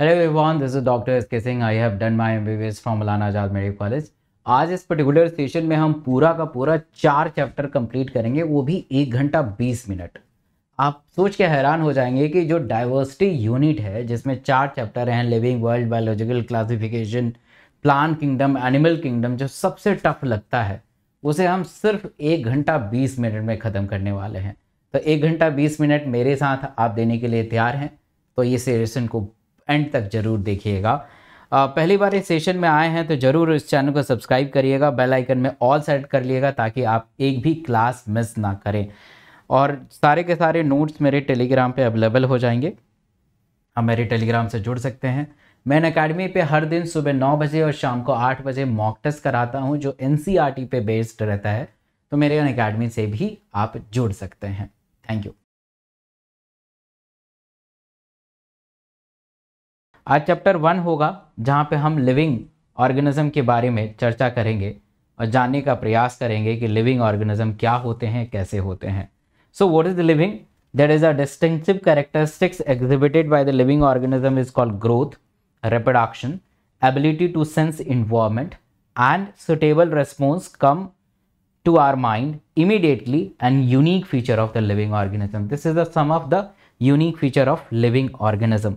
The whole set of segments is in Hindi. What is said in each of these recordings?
Hello everyone this is doctor S K Singh I have done my MBBS from Maulana Azad medical college आज इस पर्टिकुलर सेशन में हम पूरा का पूरा चार चैप्टर कंप्लीट करेंगे वो भी एक घंटा बीस मिनट आप सोच के हैरान हो जाएंगे कि जो डाइवर्सिटी यूनिट है जिसमें चार चैप्टर हैं living world biological classification plant kingdom animal kingdom जो सबसे टफ लगता है उसे हम सिर्फ एक घंटा बीस मिनट में ख़त्म करने वाले हैं तो एक घंटा बीस मिनट मेरे साथ आप देने के लिए तैयार हैं तो ये सेशन को एंड तक ज़रूर देखिएगा पहली बार इस सेशन में आए हैं तो ज़रूर इस चैनल को सब्सक्राइब करिएगा बेल आइकन में ऑल सेट कर लिएगा ताकि आप एक भी क्लास मिस ना करें और सारे के सारे नोट्स मेरे टेलीग्राम पे अवेलेबल हो जाएंगे आप मेरे टेलीग्राम से जुड़ सकते हैं मैं अकेडमी पे हर दिन सुबह नौ बजे और शाम को आठ बजे मॉक टेस्ट कराता हूँ जो एन e पे बेस्ड रहता है तो मेरे अन अकेडमी से भी आप जुड़ सकते हैं थैंक यू आज चैप्टर वन होगा जहाँ पे हम लिविंग ऑर्गेनिज्म के बारे में चर्चा करेंगे और जानने का प्रयास करेंगे कि लिविंग ऑर्गेनिज्म क्या होते हैं कैसे होते हैं so what is the living that is a distinctive characteristics exhibited by the living organism is called growth reproduction ability to sense environment and suitable response come to our mind immediately and unique feature of the living organism this is the some of the unique feature of living organism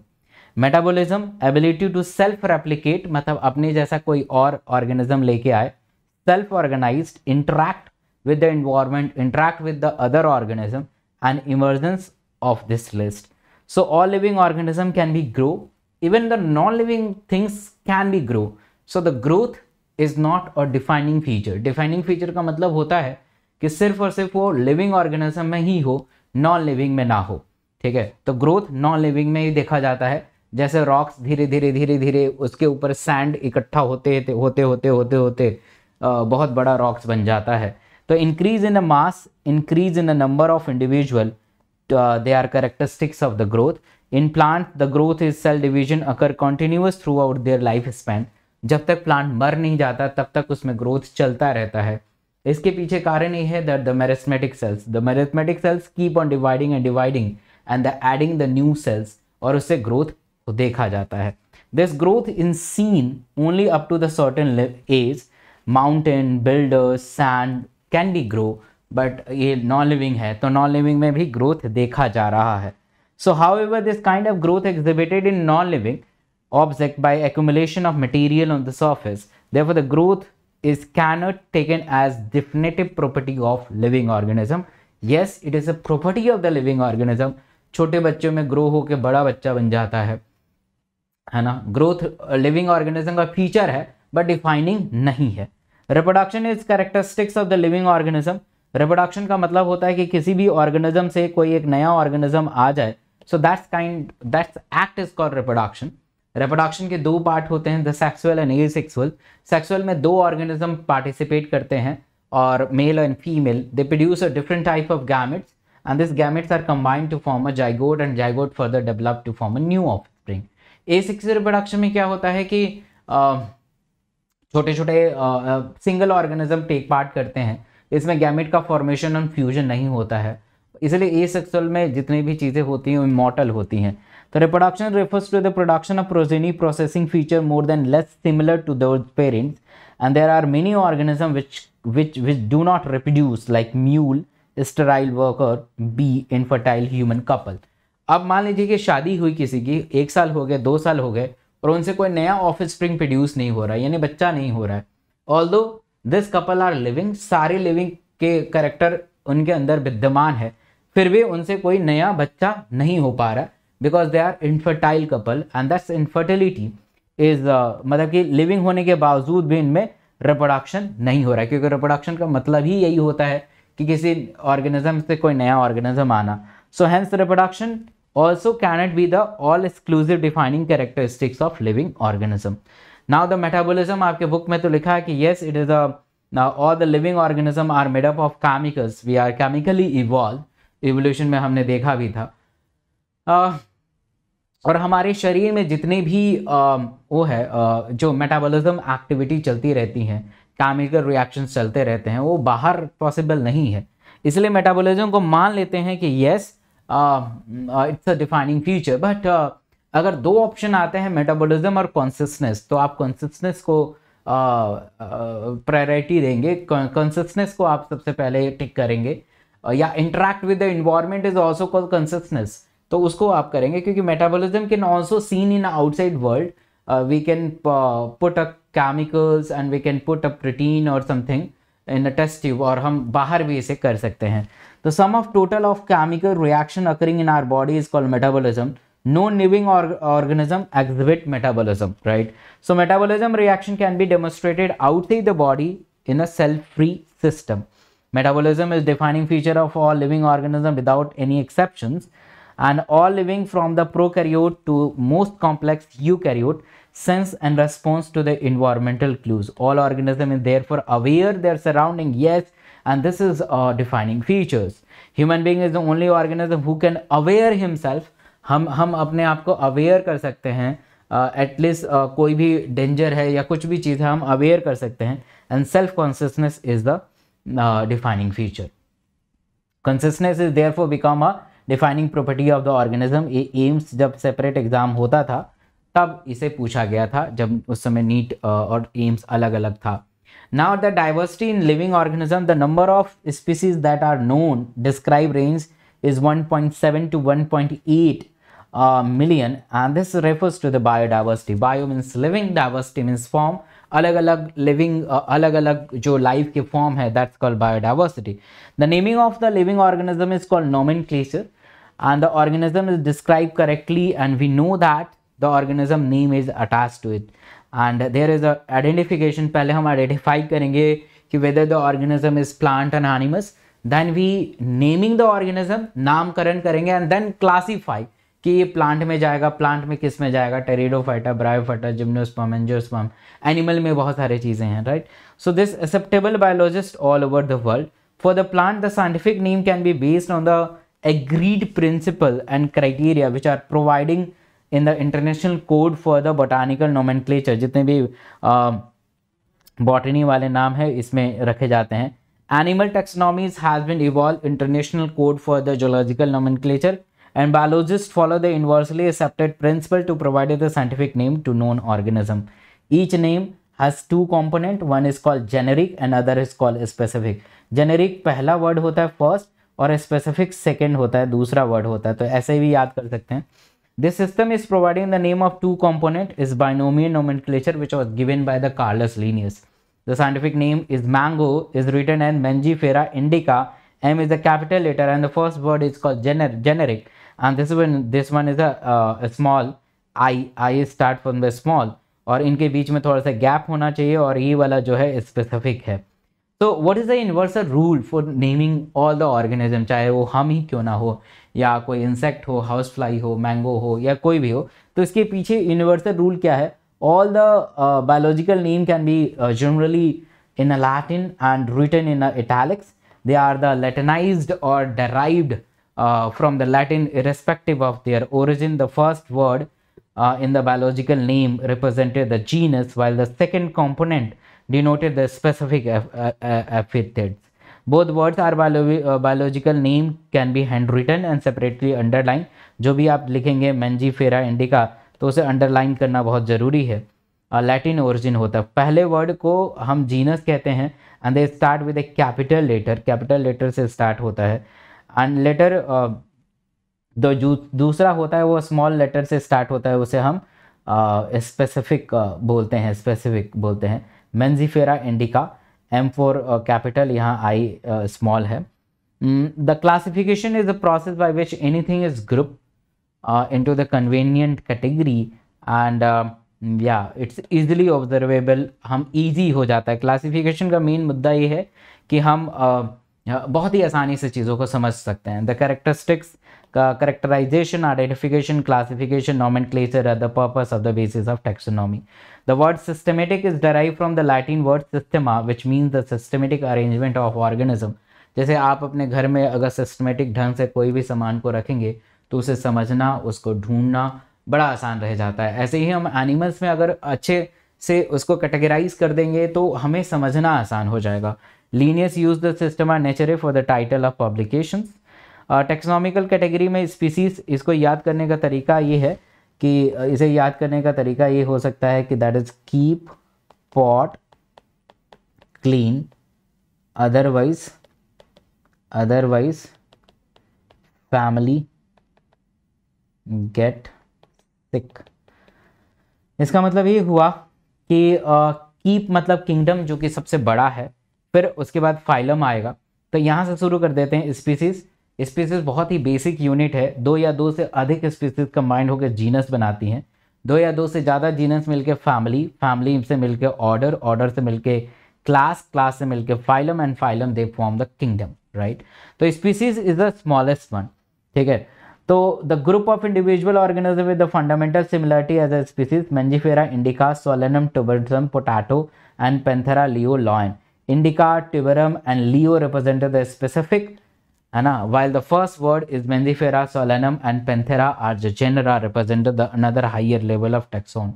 metabolism ability to self replicate मतलब अपने जैसा कोई और ऑर्गेनिज्म लेके आए self organize interact with the environment interact with the other organism and emergence of this list so all living organism can be grow even the non living things can be grow so the growth is not a defining feature defining feature का मतलब होता है कि सिर्फ और सिर्फ वो लिविंग ऑर्गेनिज्म में ही हो नॉन लिविंग में ना हो ठीक है तो ग्रोथ नॉन लिविंग में ही देखा जाता है जैसे रॉक्स धीरे धीरे धीरे धीरे उसके ऊपर सैंड इकट्ठा होते होते होते होते होते, होते बहुत बड़ा रॉक्स बन जाता है तो इंक्रीज इन तो, a mass increase in a number of individual they are characteristics of the growth in plant the growth is cell division occur continuous throughout their life span जब तक प्लांट मर नहीं जाता तब तक उसमें ग्रोथ चलता रहता है इसके पीछे कारण ये है that the meristematic cells the meristematic cells keep on dividing and dividing and the adding the new cells और उससे ग्रोथ तो देखा जाता है this growth in seen only up to thirteen as mountain builders sand can be grow but ये नॉन लिविंग है तो नॉन लिविंग में भी ग्रोथ देखा जा रहा है so however this kind of growth exhibited in non living object by accumulation of material on the surface therefore the growth is can taken as definitive property of living organism yes it is a property of the living organism छोटे बच्चों में ग्रो होकर बड़ा बच्चा बन जाता है है ना ग्रोथ लिविंग ऑर्गेनिज्म का फीचर है बट डिफाइनिंग नहीं है reproduction is characteristics of the living organism reproduction का मतलब होता है कि किसी भी ऑर्गेनिज्म से कोई एक नया ऑर्गेनिज्म आ जाए so that's kind that's act is called reproduction reproduction के दो पार्ट होते हैं the sexual and asexual sexual में दो ऑर्गेनिज्म पार्टिसिपेट करते हैं और male and female they produce a different type of gametes and this gametes are combined to form a zygote and zygote further develop to form a new ovum asexual reproduction में क्या होता है कि छोटे छोटे सिंगल ऑर्गेनिज्म टेक पार्ट करते हैं इसमें गैमेट का फॉर्मेशन और फ्यूजन नहीं होता है इसलिए ए सेक्सुअल में जितनी भी चीज़ें होती हैं वो मॉटल होती हैं तो reproduction refers to the production of progeny processing feature more than less similar to the parents and there are many organism which which which do not reproduce like mule sterile worker bee infertile human couple अब मान लीजिए कि शादी हुई किसी की एक साल हो गए दो साल हो गए और उनसे कोई नया ऑफ स्प्रिंग प्रोड्यूस नहीं हो रहा है यानी बच्चा नहीं हो रहा है although this couple are living सारे लिविंग के करेक्टर उनके अंदर विद्यमान है फिर भी उनसे कोई नया बच्चा नहीं हो पा रहा because they are infertile couple and that's infertility is मतलब कि लिविंग होने के बावजूद भी इनमें रिप्रोडक्शन नहीं हो रहा है क्योंकि रिप्रोडक्शन का मतलब ही यही होता है कि किसी ऑर्गेनिज्म से कोई नया ऑर्गेनिज्म आना so hence reproduction also cannot be the all exclusive defining characteristics of living organism now the metabolism aapke book mein to likha hai ki yes it is a now all the living organism are made up of chemicals we are chemically evolved evolution mein humne dekha bhi tha uh, और हमारे शरीर में जितने भी आ, वो है आ, जो मेटाबॉलिज्म एक्टिविटी चलती रहती हैं केमिकल रिएक्शन चलते रहते हैं वो बाहर पॉसिबल नहीं है इसलिए मेटाबॉलिज्म को मान लेते हैं कि yes it's a defining feature but अगर दो ऑप्शन आते हैं मेटाबॉलिज्म और कॉन्सियसनेस तो आप कॉन्सियसनेस को प्रायोरिटी uh, uh, देंगे कॉन्सियसनेस को आप सबसे पहले टिक करेंगे uh, या interact with the environment is also call consciousness तो उसको आप करेंगे क्योंकि metabolism can also seen in outside world we can put a chemicals and we can put a protein or something in a test tube और हम बाहर भी इसे कर सकते हैं The sum of total of chemical reaction occurring in our body is called metabolism. No living or organism exhibit metabolism, right? So metabolism reaction can be demonstrated outside the body in a cell-free system. Metabolism is defining feature of all living organism without any exceptions and all living from the prokaryote to most complex eukaryote sense and response to the environmental clues. All organism is therefore aware their surrounding. Yes, and this is uh, defining features human being is the only organism who can aware himself हम हम अपने आप को अवेयर कर सकते हैं एटलीस्ट uh, uh, कोई भी डेंजर है या कुछ भी चीज़ है हम अवेयर कर सकते हैं and self consciousness is the defining feature consciousness is therefore become a defining property of the organism AIIMS जब सेपरेट एग्ज़ाम होता था तब इसे पूछा गया था जब उस समय नीट uh, और एम्स अलग अलग था Now the diversity in living organism, the number of species that are known describe range is 1.7 to 1.8 uh, million, and this refers to the biodiversity. Bio means living, diversity means form. अलग अलग लिविंग अलग अलग जो लाइफ के फॉर्म है that's called biodiversity The naming of the living organism is called nomen and the organism is described correctly and we know that the organism name is attached to it and there is the identification पहले हम आइडेंटिफाई करेंगे कि whether the organism is plant and animals then we naming the organism नामकरण करेंगे एंड देन क्लासीफाई कि ये प्लांट में जाएगा प्लांट में किस में जाएगा pteridophyta bryophyta gymnosperm angiosperm animal में बहुत सारे चीज़ें हैं right so this acceptable biologist all over the world for the plant the scientific name can be based on the agreed principle and criteria which are providing in the international code for the botanical nomenclature जितने भी बॉटनी वाले नाम है इसमें रखे जाते हैं animal taxonomies has been evolve international code for the zoological nomenclature and biologist follow the universally accepted principle to provide the scientific name to known organism each name has two component one is called generic and other is called specific generic पहला वर्ड होता है फर्स्ट और स्पेसिफिक सेकेंड होता है दूसरा वर्ड होता है तो ऐसे भी याद कर सकते हैं This system is providing the name of two component is binomial nomenclature which was given by the Carlos Linnaeus. The scientific name is mango is written as Mangifera indica. M is the capital letter and the first word is called gener generic and this one this one is a, uh, a small i i start from the small और इनके बीच में थोड़ा सा गैप होना चाहिए और ये वाला जो है स्पेसिफिक है तो what is the universal rule for naming all the organism चाहे वो हम ही क्यों ना हो या कोई इंसेक्ट हो हाउस फ्लाई हो मैंगो हो या कोई भी हो तो इसके पीछे यूनिवर्सल रूल क्या है all the biological name can be generally in a Latin and written in a italics they are the latinised or derived from the Latin respective of their origin the first word in the biological name represented the genus while the second component denoted the specific epithets. Both words are biolo uh, biological name can be handwritten and separately underlined. जो भी आप लिखेंगे मंजी फेरा इंडिका तो उसे अंडरलाइन करना बहुत ज़रूरी है लैटिन ओरिजिन होता है पहले वर्ड को हम जीनस कहते हैं and they start with a capital letter capital letter से स्टार्ट होता है एंड लेटर दो दूसरा होता है वो स्मॉल लेटर से स्टार्ट होता है उसे हम स्पेसिफिक uh, uh, बोलते हैं स्पेसिफिक बोलते हैं Mangifera indica M four capital यहाँ आई स्मॉल uh, है the classification is the process by which anything is group in to the convenient category and या इट्स इजिली ऑब्जर्वेबल हम ईजी हो जाता है क्लासीफिकेशन का मेन मुद्दा ये है कि हम uh, uh बहुत ही आसानी से चीज़ों को समझ सकते हैं द करेक्टरिस्टिक्स का characterization identification classification nomenclature the purpose of the basis of taxonomy The word systematic is derived from the Latin word systema, which means the systematic arrangement of organism. जैसे आप अपने घर में अगर सिस्टमेटिक ढंग से कोई भी सामान को रखेंगे तो उसे समझना उसको ढूंढना बड़ा आसान रह जाता है ऐसे ही हम एनिमल्स में अगर अच्छे से उसको कैटेगराइज कर देंगे तो हमें समझना आसान हो जाएगा Linnaeus use the Systema Naturae for the title of publications taxonomical category में स्पीसीज इसको याद करने का तरीका ये है कि इसे याद करने का तरीका ये हो सकता है कि that is keep pot clean otherwise otherwise family get sick इसका मतलब ये हुआ कि कीप uh, मतलब किंगडम जो कि सबसे बड़ा है फिर उसके बाद फाइलम आएगा तो यहां से शुरू कर देते हैं स्पीसीज स्पीसीज बहुत ही बेसिक यूनिट है दो या दो से अधिक स्पीसीज कंबाइंड होकर जीनस बनाती हैं दो या दो से ज़्यादा जीनस मिलके फैमिली फैमिली से मिलके ऑर्डर ऑर्डर से मिलके क्लास क्लास से मिलके phylum and phylum they form the kingdom right तो species is the smallest one ठीक है तो the group of individual organism with the fundamental similarity as a species Mangifera indica Solanum tuberosum potato and Panthera leo lion indica tuberum and leo represented the specific है ना while the first word is Mangifera Solanum and Panthera are the genera represent the another higher level of taxon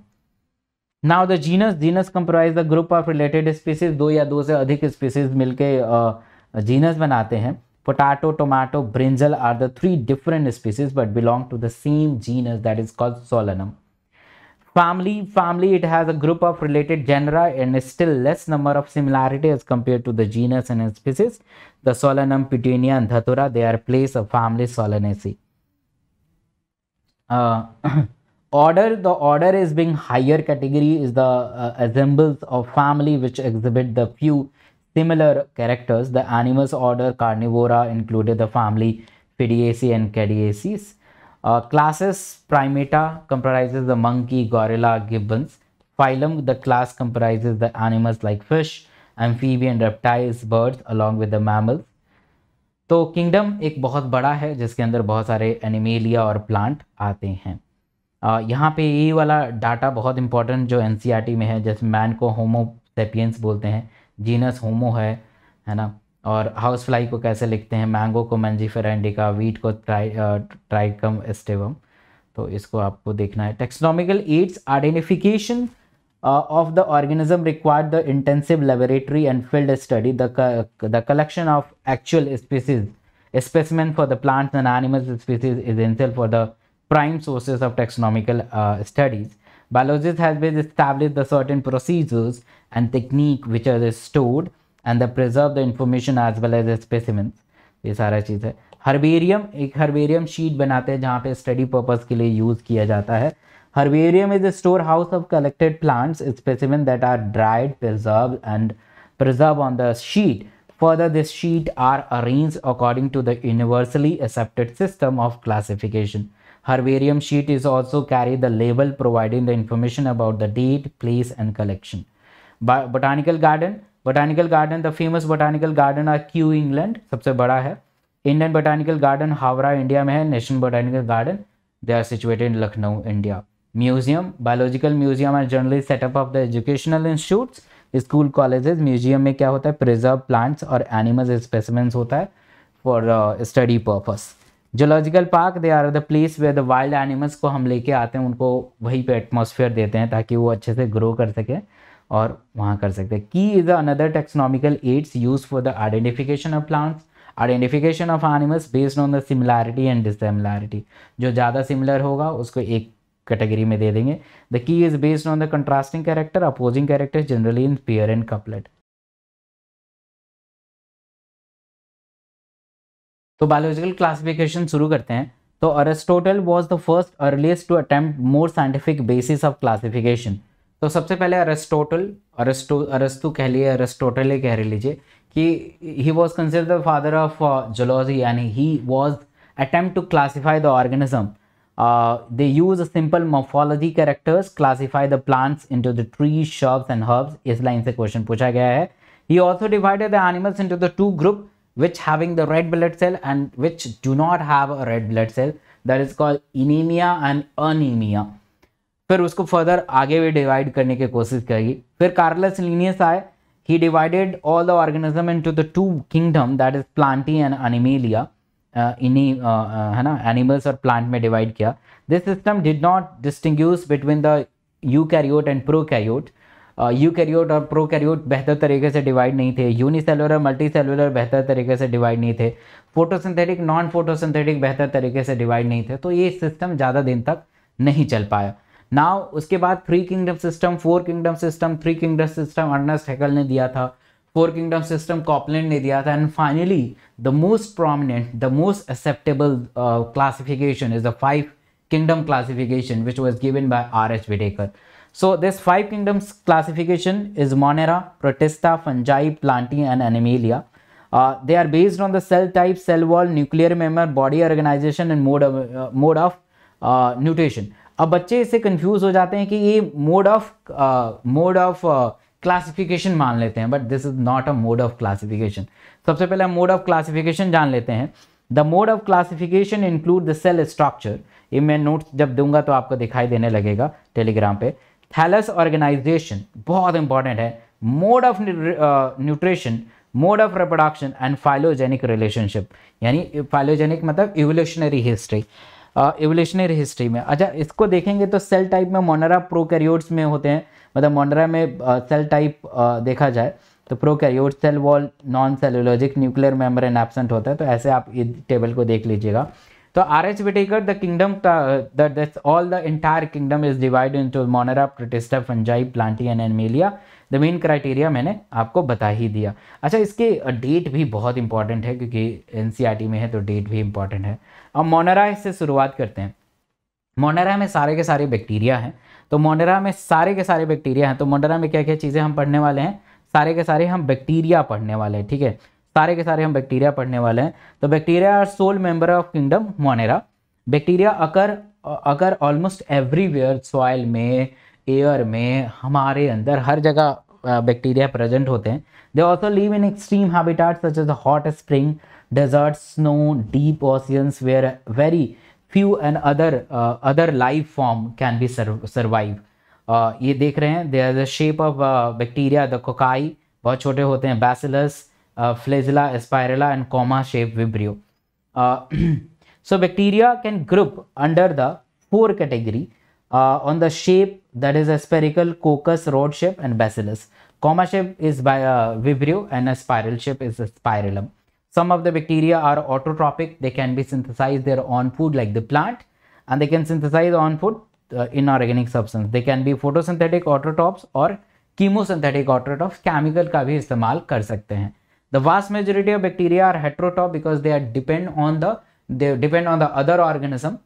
now the genus genus comprise the group of related species दो या दो से अधिक स्पीसीज मिलके जीनस बनाते हैं potato tomato brinjal are the three different species but belong to the same genus that is called Solanum Family, family, it has a group of related genera and still less number of similarity as compared to the genus and species. The Solanum, Petunia and Dhatura, they are place of family Solanaceae. Uh, order, the order is being higher category is the uh, assembles of family which exhibit the few similar characters. The animals order Carnivora included the family Fidiaceae and Cadiaceae classes Primata comprise the monkey gorilla gibbons phylum the class comprises the animals like fish amphibian reptiles birds along with the mammals तो किंगडम एक बहुत बड़ा है जिसके अंदर बहुत सारे एनिमेलिया और प्लांट आते हैं uh, यहाँ पे ये वाला डाटा बहुत इंपॉर्टेंट जो एनसीईआरटी e में है जैसे मैन को होमो सेपियंस बोलते हैं जीनस होमो है है ना और हाउस फ्लाई को कैसे लिखते हैं मैंगो को मंजी फेरेंडी का वीट को ट्राई ट्राइकम एस्टिवम तो इसको आपको देखना है taxonomical aids identification of the organism required the intensive laboratory and field study the collection of actual species specimen for the plants and animal species is essential for the prime sources of taxonomical studies biologists has been established the certain procedures and technique which are stored and they preserve the information as well as the specimens This सारा चीज़ है हर्बेरियम herbarium. हर्बेरियम शीट बनाते हैं जहाँ पे स्टडी पर्पज़ के लिए यूज़ किया जाता है herbarium is a storehouse of collected plants preserved, that are dried preserve and Further, this sheet are arranged according to the universally accepted system of classification. Herbarium sheet is also carry the label providing the information about the date, place and collection. But botanical garden, botanical garden the famous botanical garden are Kew England सबसे बड़ा है Indian botanical garden Howrah India में है national botanical garden they are situated in Lucknow India museum biological museum and generally setup of the educational institute school colleges museum में क्या होता है प्रिजर्व प्लांट्स और एनिमल स्पेसिमेंट्स होता है for study purpose zoological park they are the place where the wild animals को हम लेके आते हैं उनको वहीं पे एटमोसफियर देते हैं ताकि वो अच्छे से ग्रो कर सकें और वहाँ कर सकते हैं key is another taxonomical aids use for the identification of plants identification of animals based on the similarity and dissimilarity जो ज़्यादा सिमिलर होगा उसको एक कैटेगरी में दे देंगे the key is based on the contrasting character opposing character generally in pair and couplet तो बायोलॉजिकल क्लासिफिकेशन शुरू करते हैं तो Aristotle was the first earliest to attempt more scientific basis of classification तो सबसे पहले अरेस्टोटल अरेस्टो अरेस्तु कह लिए अरेस्टोटल ही कह लीजिए कि he was consider the father of zoology यानी he was attempt to classify the organism they use simple morphology characters classify the plants in to the trees shrubs and herbs इस लाइन से क्वेश्चन पूछा गया है he also divided the animals into the two group which having the red blood cell and which do not have a red blood cell that is called enaima and anaemia फिर उसको फर्दर आगे भी डिवाइड करने की कोशिश करेगी फिर कार्लस लीनियस आए he divided all the organism into the two kingdom that is Plantae and Animalia इन्हीं है ना एनिमल्स और प्लांट में डिवाइड किया this system did not distinguish between the eukaryote and prokaryote eukaryote और प्रो कैरियोट बेहतर तरीके से डिवाइड नहीं थे यूनिसेलुलर और मल्टी सेलुलर बेहतर तरीके से डिवाइड नहीं थे फोटोसिंथेटिक नॉन फोटोसिंथेटिक बेहतर तरीके से डिवाइड नहीं थे तो ये सिस्टम ज़्यादा दिन तक नहीं चल पाया नाउ उसके बाद three kingdom system four kingdom system three kingdom system Ernst Haeckel ने दिया था फोर किंगडम सिस्टम कॉपलैंड ने दिया था and finally the most prominent the most acceptable classification is the five kingdom classification which was given by R H Whittaker so this five kingdoms classification is Monera Protista Fungi Plantae and Animalia they are based on the cell type cell wall nuclear membrane body organisation and mode mode of nutrition अब बच्चे इससे कंफ्यूज हो जाते हैं कि ये mode of mode of classification मान लेते हैं but this is not a mode of classification सबसे पहले हम मोड ऑफ क्लासिफिकेशन जान लेते हैं the mode of classification include the cell structure ये मैं नोट्स जब दूंगा तो आपको दिखाई देने लगेगा टेलीग्राम पे थैलस ऑर्गेनाइजेशन बहुत इंपॉर्टेंट है mode of nutrition mode of reproduction and phylogenetic relationship यानी फाइलोजेनिक मतलब इवोल्यूशनरी हिस्ट्री एवोल्यूशनरी हिस्ट्री में अच्छा इसको देखेंगे तो सेल टाइप में मोनरा प्रोकैरियोट्स में होते हैं मतलब मोनरा में सेल टाइप देखा जाए तो prokaryote cell wall non cellulosic nuclear membrane absent होता है तो ऐसे आप इस टेबल को देख लीजिएगा तो R H Whittaker the kingdom all the entire kingdom is divide into Monera Protista Fungi Plantae and Animalia the main criteria मैंने आपको बता ही दिया अच्छा इसके डेट भी बहुत इंपॉर्टेंट है क्योंकि एन e में है तो डेट भी इंपॉर्टेंट है अब मोनेरा से शुरुआत करते हैं मोनेरा में सारे के सारे बैक्टीरिया हैं तो मोनेरा में सारे के सारे बैक्टीरिया हैं तो मोनेरा में क्या क्या चीज़ें हम पढ़ने वाले हैं सारे के सारे हम बैक्टीरिया पढ़ने वाले हैं ठीक है सारे के सारे हम बैक्टीरिया पढ़ने वाले हैं तो bacteria are sole member of kingdom Monera bacteria occur अगर ऑलमोस्ट एवरीवेयर सॉइल में एयर में हमारे अंदर हर जगह बैक्टीरिया प्रेजेंट होते हैं They also live in extreme habitats such as the hot spring, deserts, snow, deep oceans where very few and other uh, other life form can be survive. Uh, ये देख रहे हैं there the shape of bacteria the cocci बहुत छोटे होते हैं bacillus flagella spirilla and comma shape vibrio so bacteria can group under the four category uh, on the shape that is a spherical, cocci, rod shape and bacillus. Comma shape is by a uh, vibrio and a spiral shape is a spiralum. Some of the bacteria are autotrophic. They can be synthesized their own food like the plant and they can synthesize on food uh, inorganic substance. They can be photosynthetic autotrophs or chemosynthetic autotrophs chemical का भी इस्तेमाल कर सकते हैं The vast majority of bacteria are heterotroph because they are depend on the they depend on the other organism.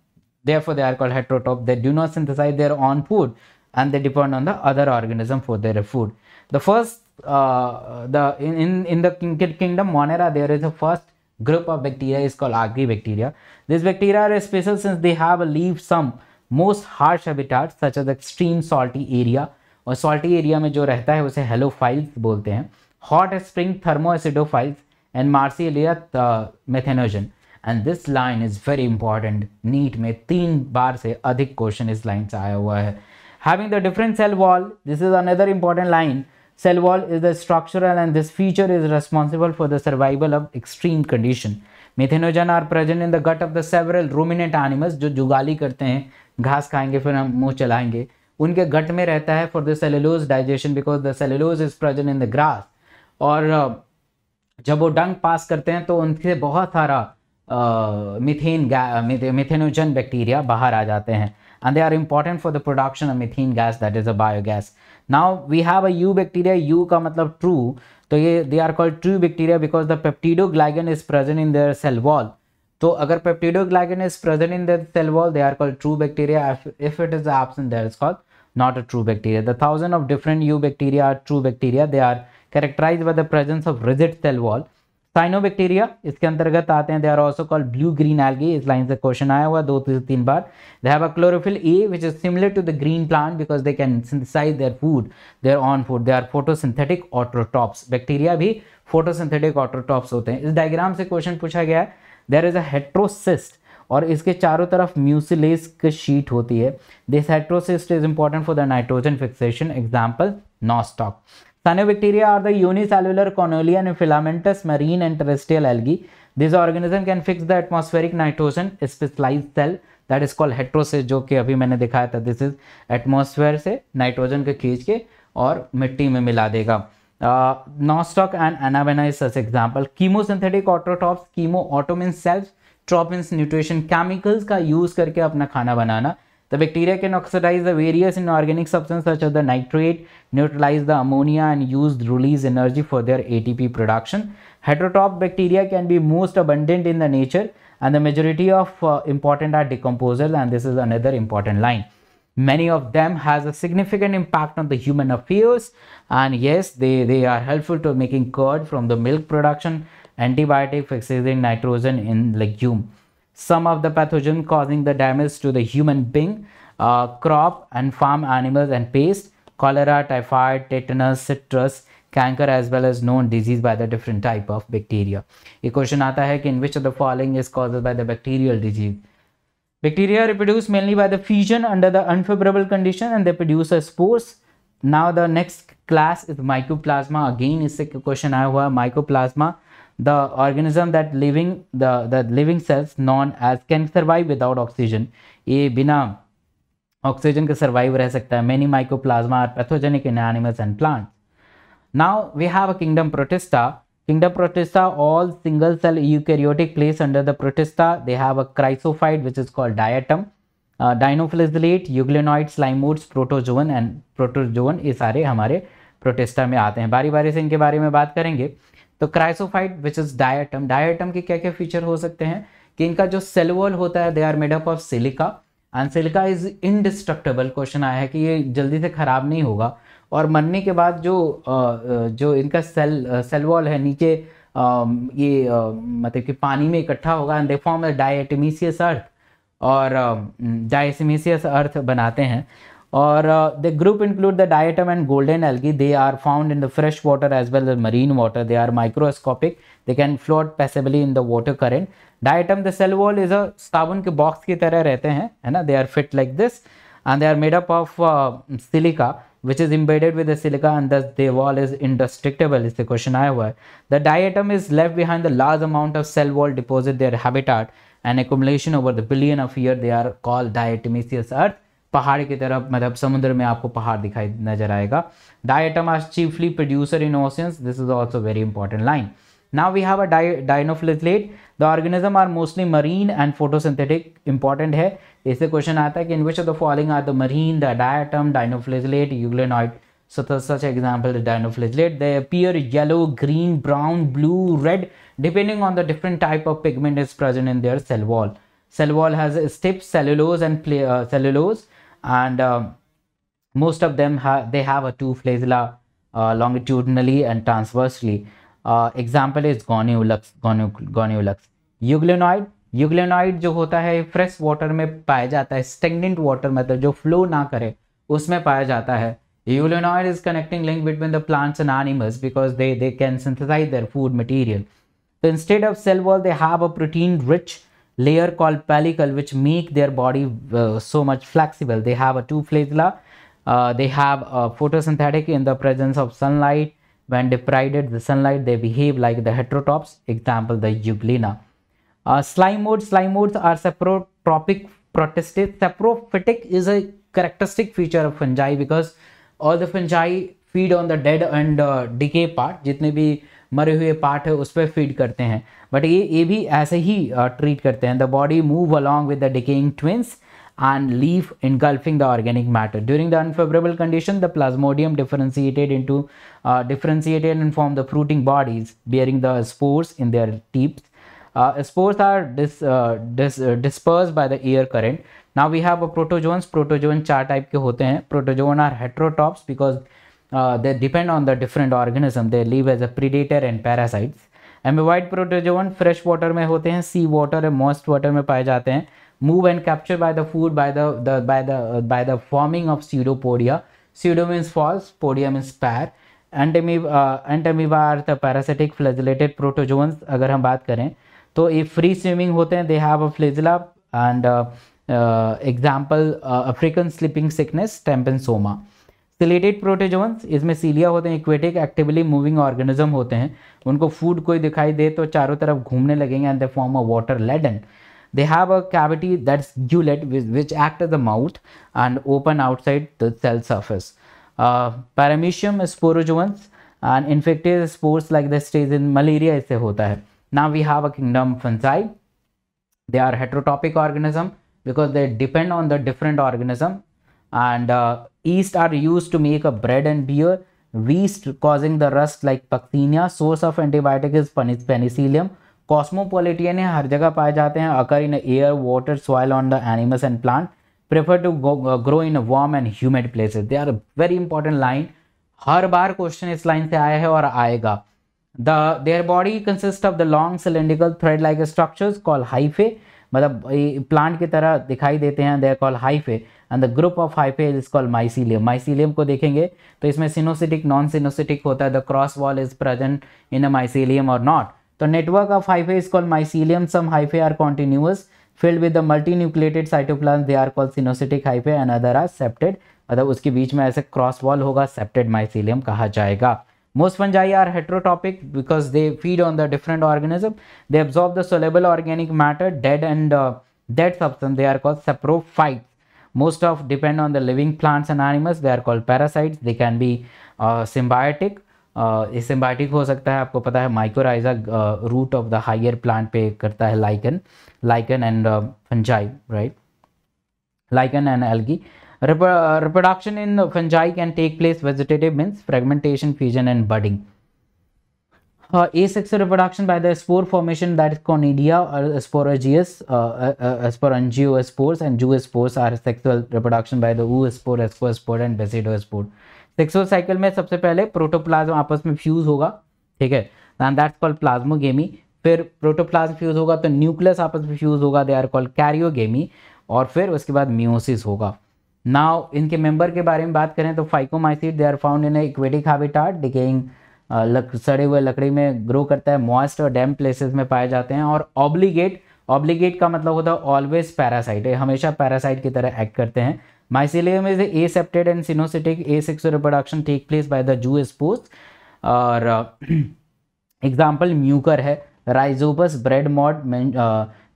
Therefore, they are called heterotroph. They do not synthesize their own food and they depend on the other organism for their food the first uh, the in in the kingdom, monera there is a first group of bacteria is called agribacteria these bacteria are special since they have a leaf some most harsh habitats such as extreme salty area or salty area mein jo rehta hai usse halophiles bolte hain hot spring thermoacidophiles and marsilia uh, methanogen and this line is very important neat mein teen bar se adhik question is line se aaya hua hai having the different cell wall this is another important line Cell wall is the structural and this feature is responsible for the survival of extreme condition. Methanogen are present in the gut of the several ruminant animals जो जुगाली करते हैं घास खाएंगे फिर हम मुंह चलाएंगे उनके गट में रहता है for the cellulose digestion because the cellulose is present in the grass और जब वो डंग पास करते हैं तो उनसे बहुत सारा मिथेन मिथेनोजन बैक्टीरिया बाहर आ जाते हैं and they are important for the production of methane gas that is a biogas Now we have a U bacteria, U ka matlab true. So they are called true bacteria because the peptidoglycan is present in their cell wall. So agar peptidoglycan is present in their cell wall, they are called true bacteria. If, if it is absent, there is called not a true bacteria. The thousand of different U bacteria are true bacteria. They are characterized by the presence of rigid cell wall. Cyanobacteria इसके अंतर्गत आते हैं they are also called blue green algae इस लाइन से क्वेश्चन आया हुआ दो तीन बार they have a chlorophyll a which is similar to the green plant because they can synthesise their food their own food they are photosynthetic autotrophs bacteria भी फोटोसिंथेटिक ऑटोटॉप्स होते हैं इस डायग्राम से क्वेश्चन पूछा गया है देर इज अ हेट्रोसिस्ट और इसके चारों तरफ म्यूसिलेस की शीट होती है this heterocyst is important for the nitrogen fixation example Nostoc Cyanobacteria are the unicellular cornelian and filamentous marine and terrestrial algae. This organism can fix the atmospheric nitrogen specialized cell that is called heterocyst जो कि अभी मैंने दिखाया था दिस इज एटमोसफेयर से नाइट्रोजन को खींच के और मिट्टी में मिला देगा Nostoc and Anabaena is such example chemosynthetic autotrophs chemo auto mean cells troph means nutrition chemicals का यूज़ करके अपना खाना बनाना The bacteria can oxidize the various inorganic substances such as the nitrate, neutralize the ammonia and use release energy for their ATP production. Heterotroph bacteria can be most abundant in the nature and the majority of uh, important are decomposers and this is another important line. Many of them has a significant impact on the human affairs and yes, they, they are helpful to making curd from the milk production, antibiotic fixing nitrogen in legume some of the pathogen causing the damage to the human being, uh, crop and farm animals and pests, cholera, typhoid, tetanus, citrus, canker as well as known disease by the different type of bacteria. A question आता है in which of the following is caused by the bacterial disease. Bacteria reproduce mainly by the fission under the unfavorable condition and they produce a spores. Now the next class is mycoplasma. Again इससे question आया हुआ mycoplasma. the organism that living the, the living cells known as can survive without oxygen ye bina oxygen ke survive reh sakta hai many mycoplasma are pathogenic in animals and plants now we have a kingdom protista kingdom protista all single cell eukaryotic place under the protista they have a chrysophyte which is called diatom uh, dinoflagellate euglenoids limodes protozoan and protozoan ये सारे hamare protista mein aate hain bari bari se inke bare mein baat karenge तो Chrysophyte which is diatom diatom के क्या क्या फीचर हो सकते हैं कि इनका जो सेल होता है they are made up of silica and silica is indestructible question आया है कि ये जल्दी से ख़राब नहीं होगा और मरने के बाद जो जो इनका सेल सेलवॉल है नीचे ये मतलब कि पानी में इकट्ठा होगा एंड दे फॉर्म डायटमीसियस अर्थ और डायसमीसियस अर्थ बनाते हैं or uh, the group include the diatom and golden algae they are found in the fresh water as well as marine water they are microscopic they can float passively in the water current diatom the cell wall is a sabun ke box ki tarah rehte hain hai na they are fit like this and they are made up of uh, silica which is embedded with the silica and thus the wall is indestructible is the question aaya hua the diatom is left behind the large amount of cell wall deposit their habitat and accumulation over the billion of years they are called diatomaceous earth पहाड़ की तरफ मतलब समुद्र में आपको पहाड़ दिखाई नजर आएगा डायटम आज chiefly producer in oceans this is also very important line now we have a dinoflagellate the organism are mostly marine and photosynthetic important है इससे क्वेश्चन आता है कि in which the following are the marine the diatom dinoflagellate euglenoid सत such example dinoflagellate the appear yellow green brown blue red depending on the different type of pigment is present in their cell wall cell has स्टिप cellulose and cellulose and um, most of them have they have a two flagella uh, longitudinally and transversely uh, example is gonulux gonulux euglenoid euglenoid jo hota fresh water mein paya jata hai stagnant water matlab jo flow na kare usme paya jata hai euglenoid is connecting link between the plants and animals because they they can synthesize their food material so instead of cell wall they have a protein rich layer called pellicle which make their body uh, so much flexible they have a two flagella uh, they have a photosynthetic in the presence of sunlight when deprived the sunlight they behave like the heterotops example the euglena uh, slime modes slime modes are saprotropic protistids saprophytic is a characteristic feature of fungi because all the fungi feed on the dead and uh, decay part jitne bhi मरे हुए पार्ट है उस पर फीड करते हैं बट ये ये भी ऐसे ही ट्रीट करते हैं the body move along with the decaying twigs and leaf engulfing the organic matter. During the unfavorable condition, the plasmodium differentiated into uh, differentiated and form the fruiting bodies bearing the spores in their tips. Uh, spores are dis, uh, dis, dispersed by the air current. Now we have a protozoans. Protozoan चार type के होते हैं. Protozoan are heterotops because uh, they depend on the different organism they live as a predator and parasites amoeboid protozoan fresh water में होते हैं sea water and moist water में पाए जाते हैं move and capture by the food by the by the by the forming of pseudopodia pseudo means false podia means पैर Entamoeba are the parasitic flagellated protozoans अगर हम बात करें तो ये फ्री स्विमिंग होते हैं they have a flagella and example African sleeping sickness Trypanosoma ciliated protozoans इसमें सीलिया होते हैं इक्वेटिक एक्टिवली मूविंग ऑर्गेनिज्म होते हैं उनको फूड कोई दिखाई दे तो चारों तरफ घूमने लगेंगे and the form a water laden they have a cavity that's gullet which act the mouth and open outside the cell surface paramecium sporozoans and infected spores like the stage in malaria इससे होता है ना we have a kingdom fungi they are heterotrophic organism because they depend on the different organism and Yeast are used to make a bread and beer. Yeast causing the rust like Pactinia. Source of antibiotic is penicillium. Cosmopolitan हर जगह पाए जाते हैं occur in air water soil on the animals and plant prefer to grow in warm and humid places they are very important line हर बार क्वेश्चन इस लाइन से आया है और आएगा the their body consist of the long cylindrical thread like structures call hyphae मतलब प्लांट की तरह दिखाई देते हैं they're call hyphae and the group of hyphae is called mycelium mycelium को देखेंगे तो इसमें सिनोसिटिक नॉन सिनोसिटिक होता है the cross wall is present in a mycelium और नॉट तो network of hyphae is called mycelium some hyphae are continuous with the multi nucleated cytoplasm they are called coenocytic hyphae and other are septate मतलब उसके बीच में ऐसे क्रॉस वॉल होगा सेप्टेड माइसीलियम कहा जाएगा most fungi are heterotrophic because they feed on the different organism they absorb the soluble organic matter dead and dead substance they are called saprophyte most of depend on the living plants and animals they are called parasites they can be uh, symbiotic uh, is uh, हो सकता mycorrhiza आपको पता है mycorrhiza root of the higher plant lichen करता है lichen lichen and fungi right lichen and reproduction in fungi can take place vegetative means fragmentation fusion and budding uh, asexual reproduction by the spore formation that is conidia or sporogeous uh, uh, uh, sporangiospores and zoospores are sexual reproduction by the oospore ascospore and basidospore sexual cycle में सबसे पहले प्रोटोप्लाज्म आपस में फ्यूज होगा ठीक है एंड दैट्स कॉल्ड प्लाज्मोगेमी फिर प्रोटोप्लाज्म फ्यूज होगा तो न्यूक्लियस आपस में फ्यूज होगा दे आर कॉल्ड कैरियोगेमी और फिर उसके बाद मियोसिस होगा नाउ इनके मेंबर के बारे में बात करें तो phycomycetes they are found in aquatic habitat decaying लक, सड़े हुए लकड़ी में ग्रो करता है मॉइस्ट और डैम प्लेसेस में पाए जाते हैं और ऑब्लीगेट ऑब्लीगेट का मतलब होता है ऑलवेज पैरासाइट हमेशा पैरासाइट की तरह एक्ट करते हैं mycelium is aseptate and coenocytic a sex reproduction take place by the zoospores और एग्जाम्पल म्यूकर है rhizopus bread mould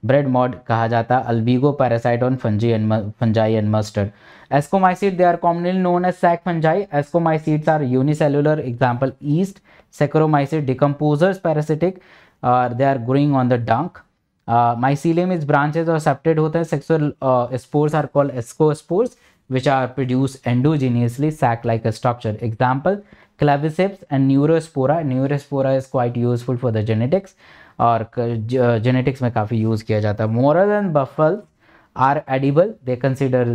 bread mould कहा जाता है albugo parasite on fungi and fungi and mustard ascomycetes they are commonly known as sac fungi ascomycetes are unicellular example yeast saccharomyces decomposers parasitic they are growing on the dung mycelium is branches और सेप्टेड होते हैं sexual spores are called ascospores are produced endogenously sac like structure example claviceps and neurospora neurospora is quite useful for the genetics और जेनेटिक्स में काफ़ी यूज़ किया जाता है morel and truffles are edible they consider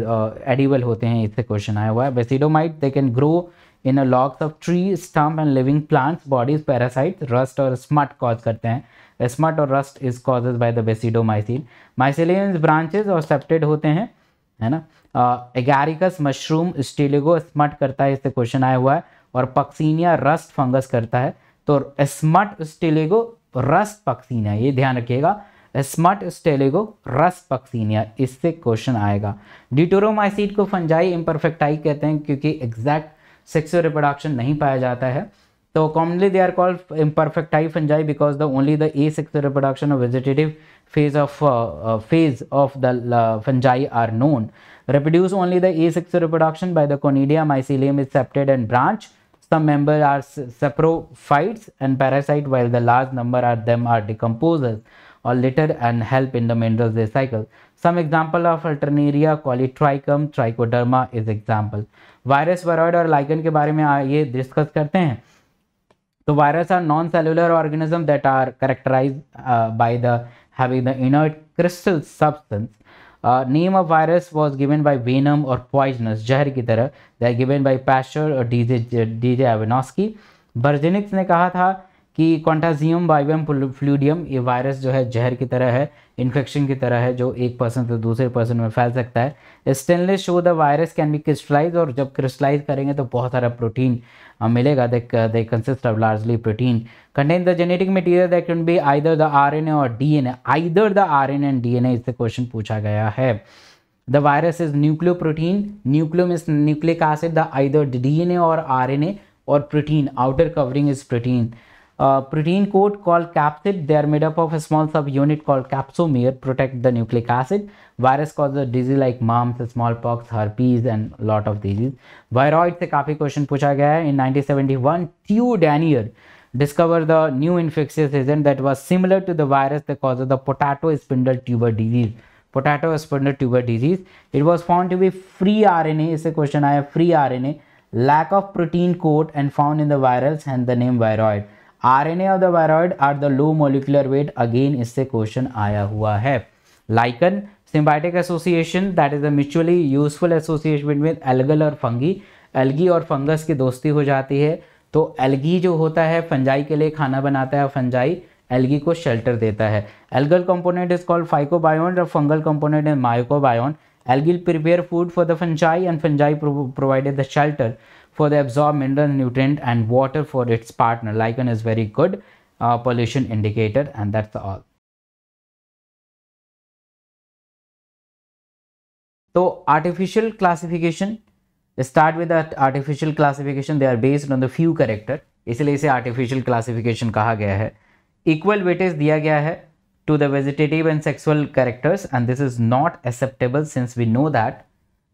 edible होते हैं इससे क्वेश्चन आया हुआ है basidiomycetes they can grow in a logs of tree stump and living plants bodies parasite rust और स्मट कॉज करते हैं स्मट और rust is cause by the basidiomycetes mycelium branches और सेप्टेड होते हैं है ना एगारिकस मशरूम स्टीलिगो स्मट करता है इससे क्वेश्चन आया हुआ है और पक्सीनिया रस्ट फंगस करता है तो स्मट स्टीलिगो रस्ट पक्सीनिया ये ध्यान रखिएगा स्मार्ट स्टेलेगो रस पक्सीनिया इससे क्वेश्चन आएगा डिटोरोमाइसिड को फंजाई इम्परफेक्टाई कहते हैं क्योंकि एग्जैक्ट सेक्सुअल रिप्रोडक्शन नहीं पाया जाता है तो commonly they are called imperfecti fungi because the only the asexual reproduction of vegetative phase of phase of the fungi are known reproduce only the asexual reproduction by the conidia mycelium is septate and branch some member are saprophytes and parasite while the large number are them are decomposers or litter and help in the minerals they cycle. Some example of alternaria colitrichum trichoderma is example. Virus, viroid or lichen के बारे में ये discuss करते हैं So तो are non-cellular cellular that are characterized uh, by the having the inert crystal substance uh, name of virus was given by venom or poisonous जहर की तरह they are given by Pasteur और DJ DJ Avinowski. Bergenix ने कहा था कि कॉन्टाजियम वाइवम फ्लूडियम ये वायरस जो है जहर की तरह है इन्फेक्शन की तरह है जो एक पर्सन से दूसरे पर्सन में फैल सकता है Stanley show the virus can be crystallize और जब क्रिस्टलाइज करेंगे तो बहुत सारा प्रोटीन मिलेगा they consist of largely protein contain the genetic material that can be either the R और D N A the R N and D N A इससे क्वेश्चन पूछा गया है the virus is protein nucleo मिस nucleic acid the either D N A और आर एन ए और protein outer covering is protein protein coat called capsid. They are made up of a small subunit called capsomere, protect the nucleic acid. Virus causes disease like mumps, smallpox, herpes, and lot of disease. Viroid से काफी question पूछा गया In 1971, Tew Daniel discovered the new infectious agent that was similar to the virus that causes the potato spindle tuber disease. Potato spindle tuber disease. It was found to be free RNA. a question have free RNA. Lack of protein coat and found in the virus and the name viroid. RNA of the viroid are the low molecular weight again इससे क्वेश्चन आया हुआ है lichen symbiotic association that is a mutually useful association between algal और फंगी एल्गी और फंगस की दोस्ती हो जाती है तो एल्गी जो होता है फंजाई के लिए खाना बनाता है और फंजाई एल्गी को शेल्टर देता है algal component is called phycobiont और fungal component is mycobiont algae prepare food for the fungi and fungi provided the shelter for the absorb mineral nutrient and water for its partner. Lichen is very good uh, pollution indicator and that's all. So artificial classification start with that artificial classification they are based on the few character इसलिए इसे artificial classification कहा गया है equal weightage दिया गया है to the vegetative and sexual characters and this is not acceptable since we know that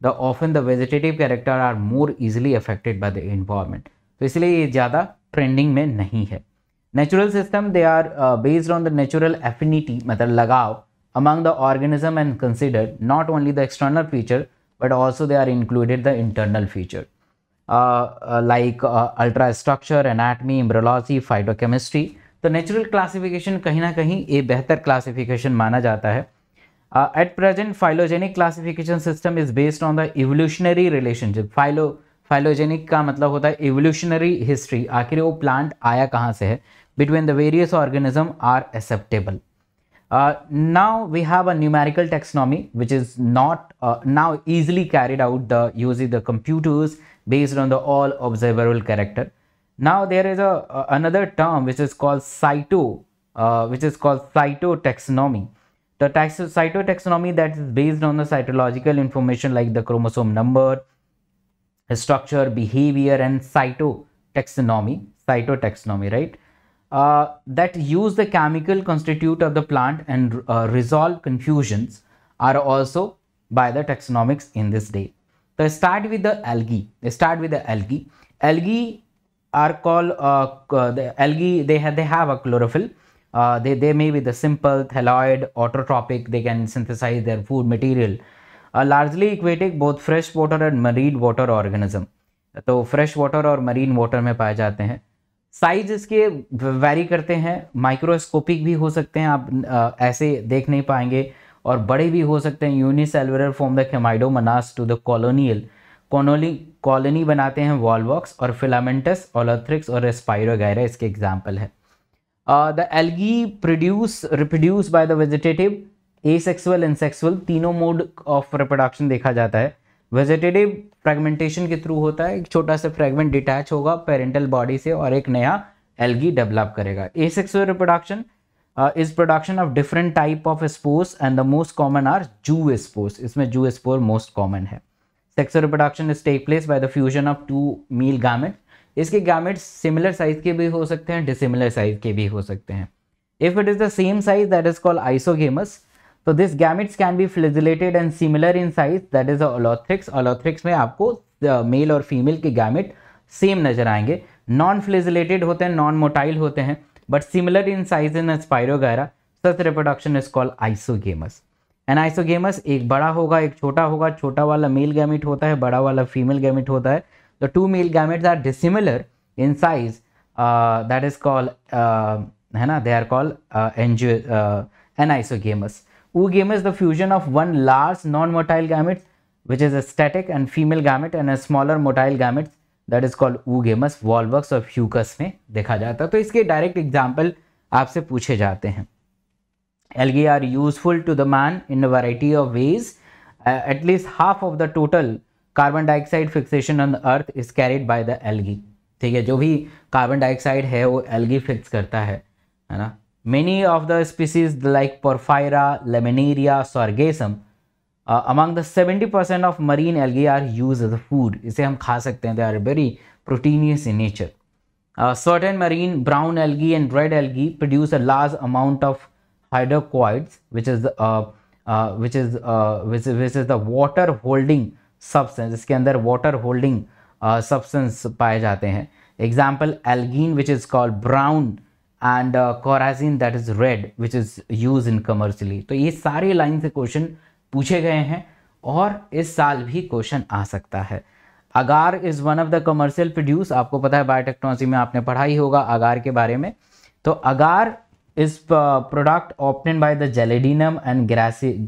the often the vegetative character are more easily affected by the environment तो इसलिए ये ज़्यादा ट्रेंडिंग में नहीं है natural system they are based on the natural affinity मतलब लगाव among the organism and consider not only the external feature but also they are included the internal feature like ultra structure anatomy embryology phytochemistry तो नेचुरल क्लासिफिकेशन कहीं ना कहीं ये बेहतर क्लासिफिकेशन माना जाता है Uh, at present, phylogenic classification system is based on the evolutionary relationship. Philo phylogenetic का मतलब होता है एवोल्यूशनरी हिस्ट्री आखिर वो प्लांट आया कहाँ से है between the various organism are acceptable now we have a numerical taxonomy which is not now easily carried out the using the computers based on the all observable character now there is a another term which is called cyto which is called cytotaxonomy The cytotoxicity cytotaxonomy that is based on the cytological information like the chromosome number, structure, behavior and cytotaxonomy, cytotaxonomy, right? Uh, that use the chemical constitute of the plant and uh, resolve confusions are also by the taxonomics in this day. They start with the algae. They start with the algae. Algae are called uh, the algae. They have they have a chlorophyll Uh, they, they may be the simple, thaloid autotrophic, they can synthesize their food material. Uh, largely aquatic, both water and marine water organism. तो फ्रेश वाटर और मरीन वाटर में पाए जाते हैं साइज इसके वेरी करते हैं माइक्रोस्कोपिक भी हो सकते हैं आप आ, uh, ऐसे देख नहीं पाएंगे और बड़े भी हो सकते हैं यूनिसेलुलर फॉर्म द मनास to the colonial colony colony बनाते हैं वॉलवॉक्स और फिलामेंटस ओलोथ्रिक्स और रेस्पायरोगैरा इसके एग्जाम्पल है the algae produce reproduce by the vegetative asexual and sexual तीनों मोड ऑफ रिप्रोडक्शन देखा जाता है वेजिटेटिव फ्रेगमेंटेशन के थ्रू होता है एक छोटा सा फ्रेगमेंट डिटैच होगा पेरेंटल बॉडी से और एक नया एलगी डेवलप करेगा asexual reproduction is production of different type of spores and the most common are zoospores इसमें जू स्पोर मोस्ट कॉमन है sexual reproduction is take place by the fusion of two मील गामेट इसके गैमेट सिमिलर साइज के भी हो सकते हैं डिसिमिलर साइज के भी हो सकते हैं if it is the same size that is called isogamous तो this gametes can be flagellated and similar in size that is ulothrix ulothrix में आपको मेल uh, और फीमेल के गैमेट सेम नजर आएंगे नॉन फ्लेजिलेटेड होते हैं नॉन मोटाइल होते हैं but similar in size in spirogyra such reproduction is called isogamous anisogamous एक बड़ा होगा एक छोटा होगा छोटा वाला मेल गैमिट होता है बड़ा वाला फीमेल गैमिट होता है the two male gametes are dissimilar in size uh, that is called uh, hai na they are called uh, angio uh, anisogamous oogamous the fusion of one large non-motile gamete which is a static and female gamete and a smaller motile gamete that is called oogamous volvox और फ्यूकस में देखा जाता है तो इसके डायरेक्ट एग्जाम्पल आपसे पूछे जाते हैं algae are useful to the man in a variety of ways at least half of the total carbon dioxide fixation on the earth is carried by the algae ठीक है जो भी कार्बन डाइऑक्साइड है वो एल्गी फिक्स करता है है ना many of the species like porphyra laminaria sargassum among the seventy percent of marine algae are use as a food इसे हम खा सकते हैं they are very proteinaceous in nature certain marine brown algae and red algae produce a large amount of hydrocolloids which is which is which is the water holding substance इसके अंदर वाटर होल्डिंग सब्सटेंस पाए जाते हैं example algin which is called brown and carrageenan that is red which is use in commercially तो ये सारे लाइन से क्वेश्चन पूछे गए हैं और इस साल भी क्वेश्चन आ सकता है agar is one of the commercial produce आपको पता है बायोटेक्नोलॉजी में आपने पढ़ा ही होगा अगार के बारे में तो agar is product obtain by the gelidium and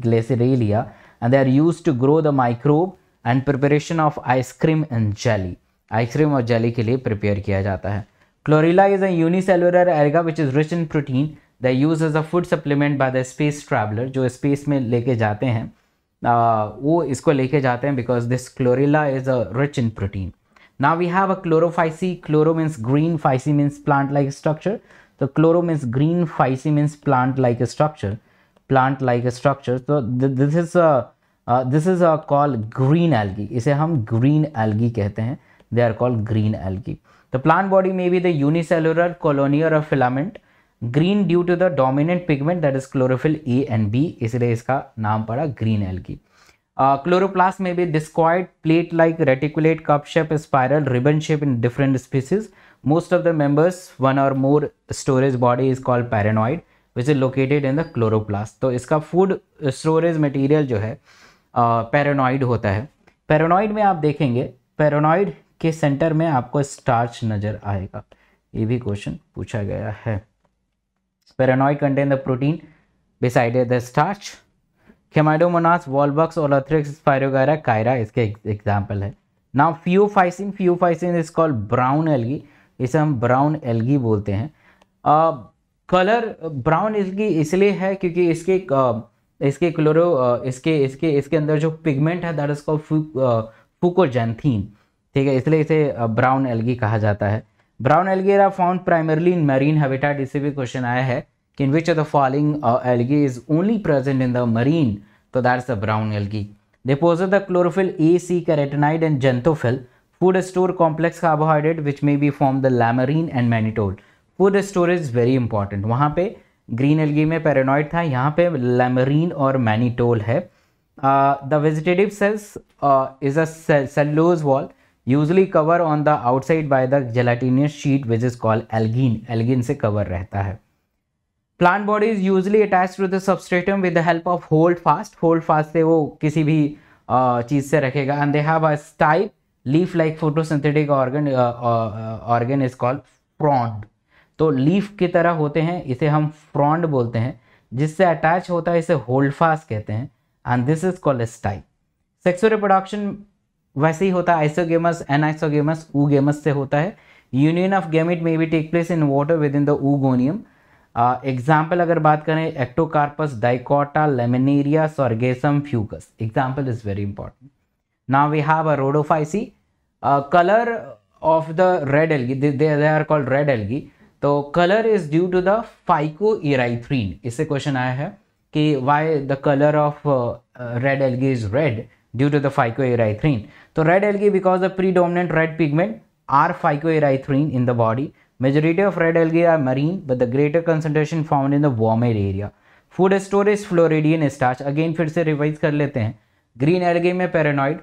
gracilaria and they are use to grow the microbe and preparation of ice cream and jelly ice cream और जेली के लिए प्रिपेयर किया जाता है chlorella is a unicellular alga which is rich in protein the use as a food supplement by the space traveller जो स्पेस में लेके जाते हैं आ, वो इसको लेके जाते हैं because this chlorella is a rich in protein ना we have a Chlorophyceae chloro means green phyceae means plant like structure तो chloro means green phyceae means plant like structure plant like structure तो this is a this is a call green algae इसे हम ग्रीन एल्गी कहते हैं they are called green algae the plant body may be the unicellular colonial of filament green due to the dominant pigment that is chlorophyll A and B इसलिए इसका नाम पड़ा ग्रीन एल्गी क्लोरोप्लास्ट में भी discoid plate like reticulate cup shape spiral ribbon shape in different species most of the members one और more storage body is called pyrenoid which is located in the chloroplast तो इसका फूड स्टोरेज मटेरियल जो है पैरानॉइड होता है पैरानॉइड में आप देखेंगे पैरानॉइड के सेंटर में आपको स्टार्च नज़र आएगा ये भी क्वेश्चन पूछा गया है pyrenoid contain the protein beside the starch chemaidomonas volvox olathrix spirogyra Chara इसके एग्जाम्पल है now Phaeophyceae Phaeophyceae is called brown algae इसे हम ब्राउन एलगी बोलते हैं कलर ब्राउन एलगी इसलिए है क्योंकि इसके uh, इसके क्लोरो इसके इसके इसके अंदर जो पिगमेंट है दैट इज कॉल फूकोजेंथीन ठीक है इसलिए इसे ब्राउन एलगी कहा जाता है brown algae are found primarily in marine habitat इससे भी क्वेश्चन आया है कि in which of the following algae is only present in the marine तो that is the brown algae they possess the chlorophyll A C carotenoid and xanthophyll food store complex carbohydrate which may be form the laminarin and mannitol food store is very important वहाँ पे ग्रीन एलगी में पेरानॉइड था यहाँ पे लेमरीन और मैनीटोल है the vegetative cells is a cellulose wall usually cover on the outside by the gelatinous sheath which is called algin algin से कवर रहता है plant body is usually attach to the substratum with the help of holdfast holdfast से वो किसी भी uh, चीज़ से रखेगा and they have a type leaf like photosynthetic organ organ is called frond तो लीफ की तरह होते हैं इसे हम फ्रॉन्ड बोलते हैं जिससे अटैच होता है इसे होल्ड फास्ट कहते हैं and this is called stipe sexual reproduction वैसे ही होता है आइसोगेमस एनाइसोगेमस ऊगेमस से होता है union of gamete may be take place in water within the oogonium example अगर बात करें Ectocarpus Dictyota Laminaria Sargassum Fucus example is very important now we have a Rhodophyceae colour of the red algae they are called red algae तो colour is due to the phycoerythrin इससे क्वेश्चन आया है कि why the colour of red algae is red due to the phyco इराइथ्रीन तो red algae because the predominant red pigment are phycoerythrin in the body majority of red algae are marine but the greater concentration found in the warmer area food storage floridean starch again फिर से रिवाइज कर लेते हैं ग्रीन एल्गी में पेरानॉइड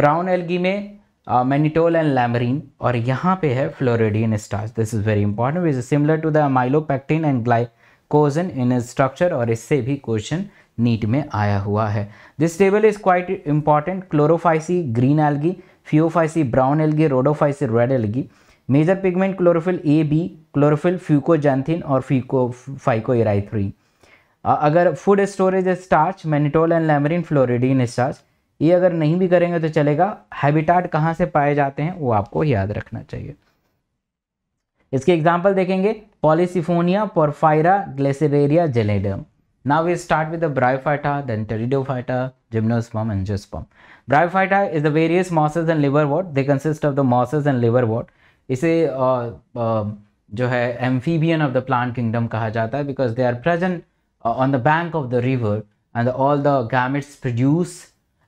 ब्राउन एलगी में मैनिटोल एंड लैमरीन और यहाँ पे है floridean starch this is very important is similar to the amylopectin and glycogen in structure और इससे भी क्वेश्चन नीट में आया हुआ है this table is quite important Chlorophyceae green algae Phaeophyceae brown algae Rhodophyceae red algae major pigment chlorophyll A B chlorophyll fucoxanthin और फ्यूको फाइकोराई uh, अगर food storage starch mannitol and laminarin floridean starch ये अगर नहीं भी करेंगे तो चलेगा हैबिटाट कहाँ से पाए जाते हैं वो आपको याद रखना चाहिए इसके एग्जाम्पल देखेंगे Polysiphonia Porphyra Gracilaria Gelidium now we start with the Bryophyta then Pteridophyta gymnosperm and Bryophyta is the various mosses and liverwort they consist of the mosses and liverwort इसे जो है amphibian of the plant kingdom कहा जाता है because they are present on the bank of the river and all the gametes produce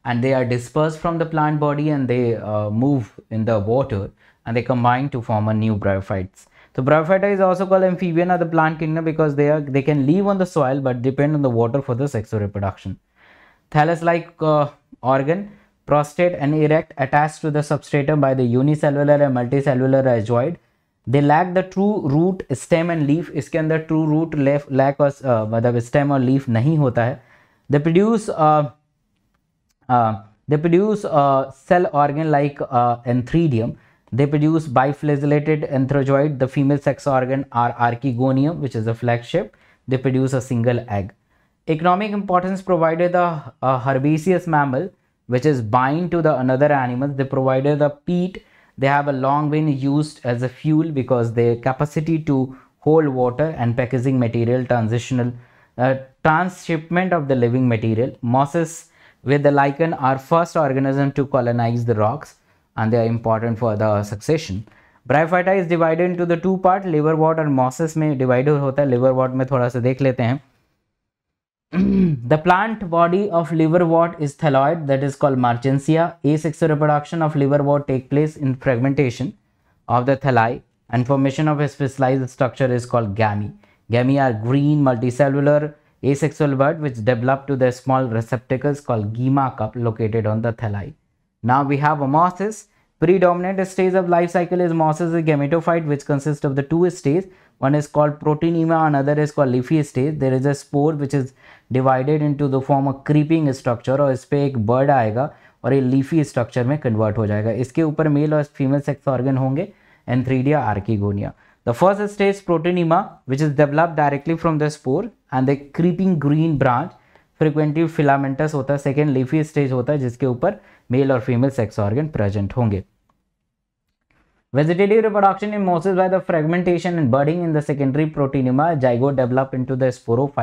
and they are dispersed from the plant body and they uh, move in the water and they combine to form a new bryophytes. So bryophyta is also called amphibian of the plant kingdom because they are they can live on the soil but depend on the water for the sexual reproduction. Thallus-like uh, organ, prostate and erect attached to the substratum by the unicellular and multicellular rhizoid. They lack the true root, stem and leaf. इसके the true root, leaf, lack और मतलब uh, stem or leaf नहीं होता है. They produce uh, uh, they produce a cell organ like anthridium. Uh, they produce biflagellated anthrozoid. The female sex organ are archegonium, which is the flagship. They produce a single egg. Economic importance provided the uh, herbaceous mammal, which is bind to the another animal. They provided the peat. They have a long been used as a fuel because their capacity to hold water and packaging material transitional uh, transshipment of the living material. Mosses where the lichen are first organism to colonize the rocks and they are important for the succession. Bryophyta is divided into the two part, liverwort and mosses may divide hota hai, liverwort mein thoda sa dekh lete hain. the plant body of liverwort is thalloid, that is called margensia. Asexual reproduction of liverwort take place in fragmentation of the thalli and formation of a specialized structure is called gamete. Gamete are green, multicellular, Asexual bird which develop to their small receptacles called gema cup located on the thalli. Now we have mosses. Predominant stage of life cycle is mosses and gametophyte which consists of the two stages. One is called proteinema, another is called leafy stage. There is a spore which is divided into the form of creeping structure or इस पर एक bird आएगा और ये leafy structure may convert हो जाएगा male or female sex organ honge and antheridia archegonia. The first stage proteinema which is developed directly from the spore and the creeping green branch frequently filamentous होता है सेकेंड लिफी स्टेज होता है जिसके ऊपर मेल और फीमेल सेक्स ऑर्गन प्रेजेंट होंगे vegetative reproduction in mosses by the fragmentation and budding in the secondary protonema zygote develop in to the sporophyte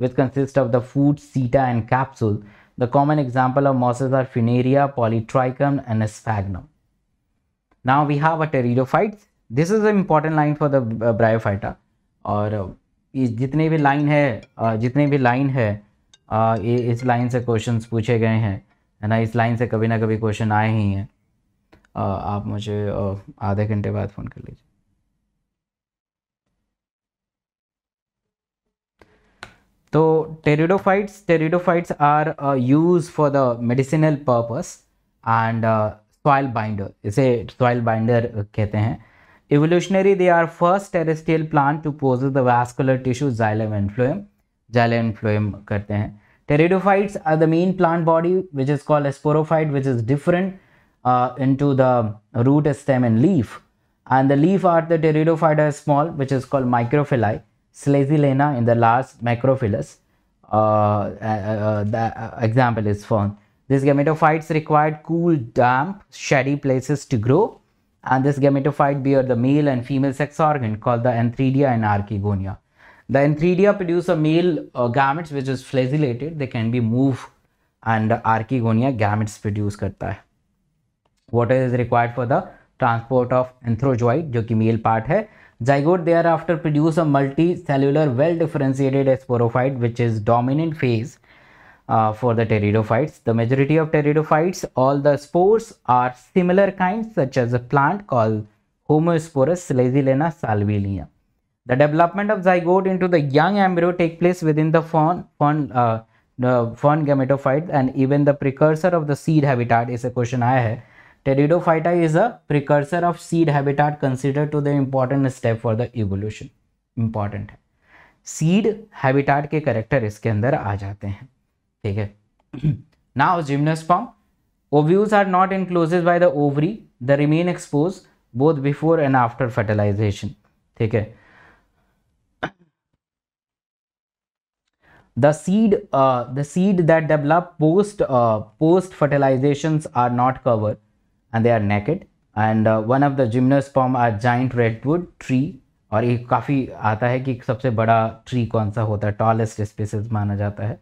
which consist of the foot seta and capsule the common example of mosses are Funaria Polytrichum and Sphagnum now we have a pterido this is a important line for the Bryophyta और uh, इस जितने भी लाइन है जितने भी लाइन है ये इस लाइन से क्वेश्चंस पूछे गए हैं है ना इस लाइन से कभी ना कभी क्वेश्चन आए ही हैं आप मुझे आधे घंटे बाद फ़ोन कर लीजिए तो pteridophytes pteridophytes are use for the medicinal purpose and soil binder इसे सॉइल बाइंडर कहते हैं Evolutionary, they are first terrestrial plant to possess the vascular tissue xylem and phloem. Xylem and phloem करते हैं. Pteridophytes are the main plant body which is called sporophyte which is different uh, into the root, stem and leaf. And the leaf are the are small which is called microphylls. slazilena in the last macrophylls. Uh, uh, uh, the uh, example is found. These gametophytes required cool, damp, shady places to grow and this gametophyte bear the male and female sex organ called the anthridia and archegonia. The anthridia produce a male uh, gametes which is flagellated, they can be moved and archegonia gametes produce karta hai. Water is required for the transport of anthrozoid जो कि male part, है Zygote thereafter produce a multicellular well differentiated sporophyte which is dominant phase uh, for the pteridophytes. The majority of pteridophytes, all the spores are similar kinds such as a plant called Homosporus Slazilena salvilia. The development of zygote into the young embryo take place within the fawn, fawn, uh, the fawn gametophyte and even the precursor of the seed habitat is a question I have. Pteridophyta is a precursor of seed habitat considered to the important step for the evolution. Important seed habitat habitat के करेक्टर इसके अंदर आ ठीक है now gymnosperm ovules are not enclosed by the ovary the remain expose both before and after fertilisation ठीक है the seed uh, the seed that develop post uh, post fertilizations are not covered and they are naked and uh, one of the gymnosperm are giant redwood tree और ये काफ़ी आता है कि सबसे बड़ा ट्री कौन सा होता है टॉलेस्ट स्पीसीज माना जाता है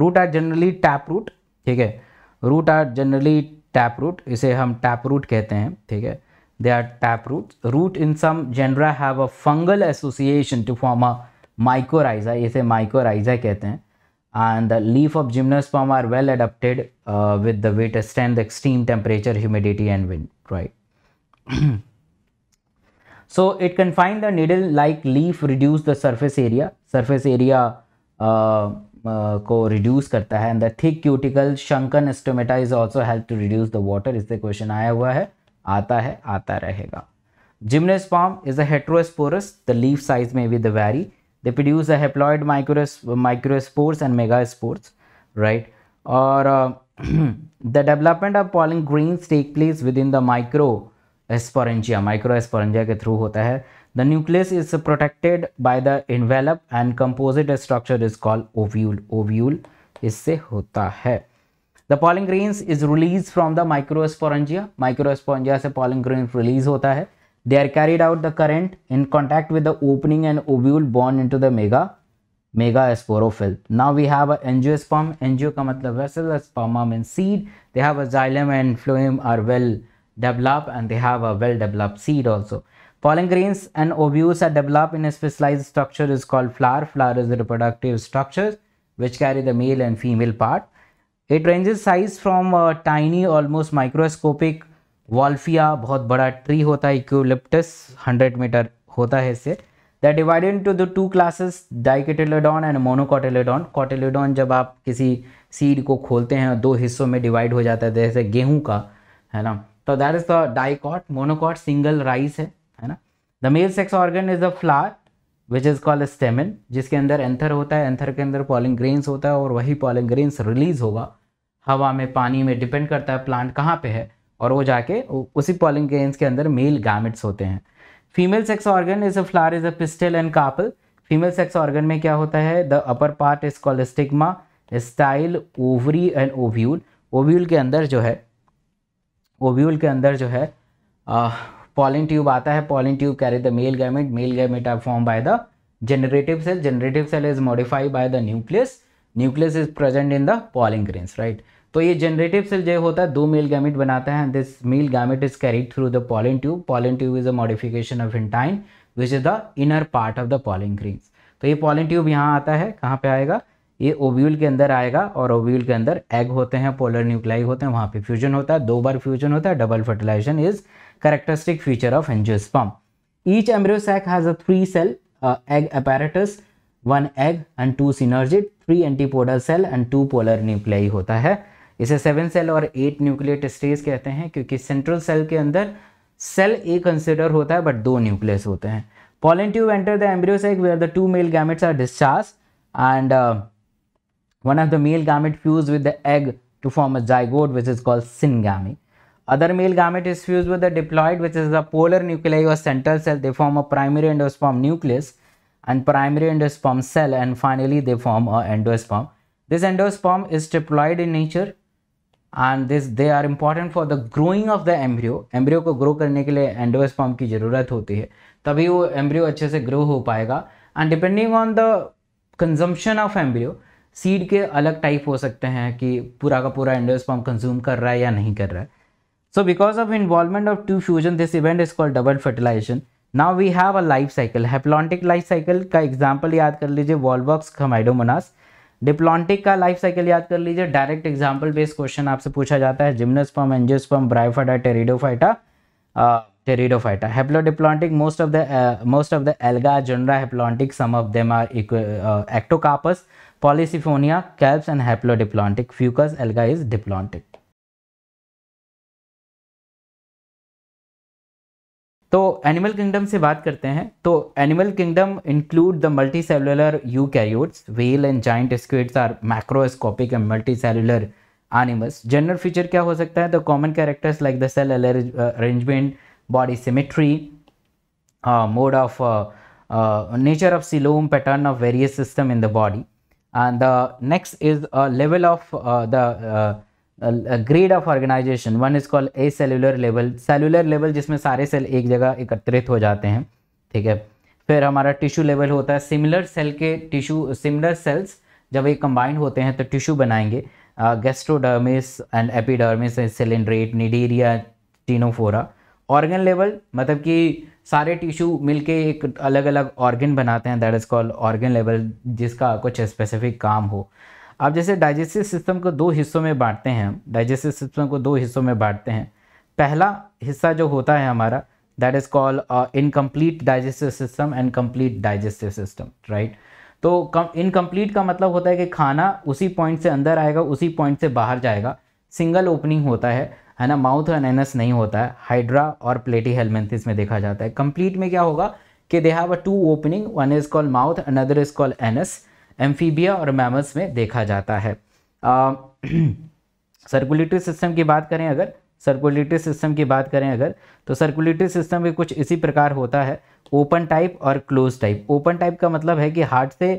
root are generally tap root ठीक है root are generally tap root इसे हम टैप रूट कहते हैं ठीक है they are tap root root in some genera have a fungal association to form a mycorrhiza इसे माइकोराइजा कहते हैं and the leaf of gymnosperm are well adapted with the withstand extreme temperature humidity and wind right so it can find the needle like leaf reduce the surface area surface area को रिड्यूस करता है and the thick cuticle sunken stomata is also help to reduce the water इससे क्वेश्चन आया हुआ है आता है आता रहेगा gymnosperm is heterosporous the leave size में with vary they produce haploid micros microspores and megaspores right और the development of pollen grains take place within the microsporangia microsporangia के थ्रू होता है The nucleus is protected by the envelope and composite structure is called ovule. Ovule is इससे होता The pollen grains is released from the microsporangia. Microsporangia से pollen ग्रेन release होता है they are carried out the current in contact with the opening and ovule born into the mega megasporophyll now we have an angiosperm angio ka matlab vessel sperma means seed they have a xylem and phloem are well developed and they have a well developed seed also Pollen grains and ovules are developed in a specialized structure is called flower. Flower is the reproductive structure which carry the male and female part. It ranges size from uh, tiny almost microscopic Wolffia बहुत बड़ा ट्री होता है इक्विलिप्टस 100 मीटर होता है इससे that divided into the two classes dicotyledon and monocotyledon cotyledon जब आप किसी सीड को खोलते हैं दो हिस्सों में डिवाइड हो जाता है जैसे गेहूं का है ना तो that is the dicot monocot single rice है है ना the male sex organ is a flower which is called stamen जिसके अंदर एंथर होता है एंथर के अंदर पॉलिंग ग्रेन्स होता है और वही पॉलिंग ग्रेन्स रिलीज होगा हवा में पानी में डिपेंड करता है प्लांट कहाँ पे है और वो जाके उसी पॉलिंग ग्रेन्स के अंदर मेल गैमिट्स होते हैं female sex organ is a flower is a pistil and carpel female sex organ में क्या होता है the upper part is call stigma style ovary and ovule ovule के अंदर जो है ओव्यूल के अंदर जो है आ, पॉलिन ट्यूब आता है pollen tube carry the male gamete male gamete are form by the generative cell generative cell is modified by the nucleus nucleus is present in the pollen grains right तो ये जनरेटिव सेल जो होता है दो मेल गैमेट बनाता है this male gamete is carried through the pollen tube pollen tube is a modification of intine which is the inner part of the pollen grains तो ये पॉलिन ट्यूब यहाँ आता है कहाँ पे आएगा ये ओव्यूल के अंदर आएगा और ओव्यूल के अंदर एग होते हैं पोलर न्यूक्लाई होते हैं वहाँ पे फ्यूजन होता है दो बार फ्यूजन होता है double fertilisation is characteristic feature of angiosperm. Each embryo sac has a three cell uh, egg apparatus, one egg and two synergid, three antipodal cell and two polar nuclei होता है इसे सेवन सेल और एट न्यूक्लियट स्टेज कहते हैं क्योंकि सेंट्रल सेल के अंदर सेल ए कंसिडर होता है बट दो न्यूक्लियस होते हैं pollen tube enter the embryo sac where the two male gametes are discharged and uh, one of the male gamete fuse with the egg to form a zygote which is called syngamy Other male gamete is fused with the diploid which is the polar nuclei or central cell. They form a primary endosperm nucleus and primary endosperm cell and finally they form a endosperm. This endosperm is triploid in nature and this they are important for the growing of the embryo. Embryo को grow करने के लिए endosperm की ज़रूरत होती है तभी वो embryo अच्छे से grow हो पाएगा and depending on the consumption of embryo seed के अलग टाइप हो सकते हैं कि पूरा का पूरा एंडोस्पर्म कंज्यूम कर रहा है या नहीं कर रहा है So because of involvement of two fusion, this event is called double fertilization. Now we have a life cycle. Haplontic life cycle का एग्जाम्पल याद कर लीजिए वॉलबॉक्स खमाइडोमोनास डिप्लॉन्टिक का लाइफ साइकिल याद कर लीजिए डायरेक्ट एग्जाम्पल बेस्ड क्वेश्चन आपसे पूछा जाता है gymnosperm angiosperm Bryophyta Pteridophyta Pteridophyta haplodiplontic most of the most of the algae genera haplontic some of them are Ectocarpus Polysiphonia kelps and haplodiplontic Fucus algae is diplontic तो एनिमल किंगडम से बात करते हैं तो animal kingdom include the multicellular eukaryotes whale and giant squids are macroscopic and multicellular animals general feature क्या हो सकता है the common characters like the cell arrangement body symmetry mode of nature of coelom pattern of various system in the body and the next is level of the grade of organisation one is is a cellular level cellular level जिसमें सारे सेल एक जगह एकत्रित हो जाते हैं ठीक है फिर हमारा टिश्यू लेवल होता है सिमिलर सेल के टिश्यू सिमिलर सेल्स जब ये कंबाइंड होते हैं तो टिश्यू बनाएंगे gastrodermis and epidermis Coelenterata Cnidaria Ctenophora organ level मतलब कि सारे टिश्यू मिलके एक अलग अलग ऑर्गन बनाते हैं that is called organ level जिसका कुछ स्पेसिफिक काम हो अब जैसे डाइजेस्टिव सिस्टम को दो हिस्सों में बांटते हैं हम डाइजेस्टिव सिस्टम को दो हिस्सों में बांटते हैं पहला हिस्सा जो होता है हमारा that is call incomplete digestive system and complete digestive system right तो कम इनकम्प्लीट का मतलब होता है कि खाना उसी पॉइंट से अंदर आएगा उसी पॉइंट से बाहर जाएगा सिंगल ओपनिंग होता है है ना माउथ और एनस नहीं होता है हाइड्रा और प्लेटी हेलमेंथिस में देखा जाता है कंप्लीट में क्या होगा कि they have a two opening one is call mouth another is call anus amphibia और मैमल्स में देखा जाता है सर्कुलेटरी सिस्टम की बात करें अगर सर्कुलेटरी सिस्टम की बात करें अगर तो सर्कुलेटरी सिस्टम भी कुछ इसी प्रकार होता है ओपन टाइप और क्लोज टाइप ओपन टाइप का मतलब है कि हार्ट से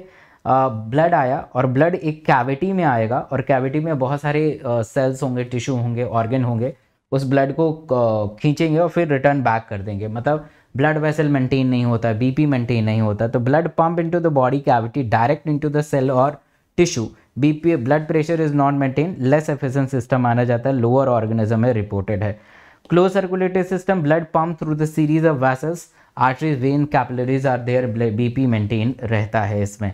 ब्लड आया और ब्लड एक कैविटी में आएगा और कैविटी में बहुत सारे सेल्स होंगे टिश्यू होंगे ऑर्गन होंगे उस ब्लड को खींचेंगे और फिर रिटर्न बैक कर देंगे मतलब ब्लड वेसल मेंटेन नहीं होता बीपी मेंटेन नहीं होता तो blood pump into the body cavity direct into the cell और tissue BP blood pressure is not maintain less efficient system माना जाता है लोअर ऑर्गेनिज्म में रिपोर्टेड है close circulatory system blood pump through the series of vessels arteries vein capillaries are there BP maintain रहता है इसमें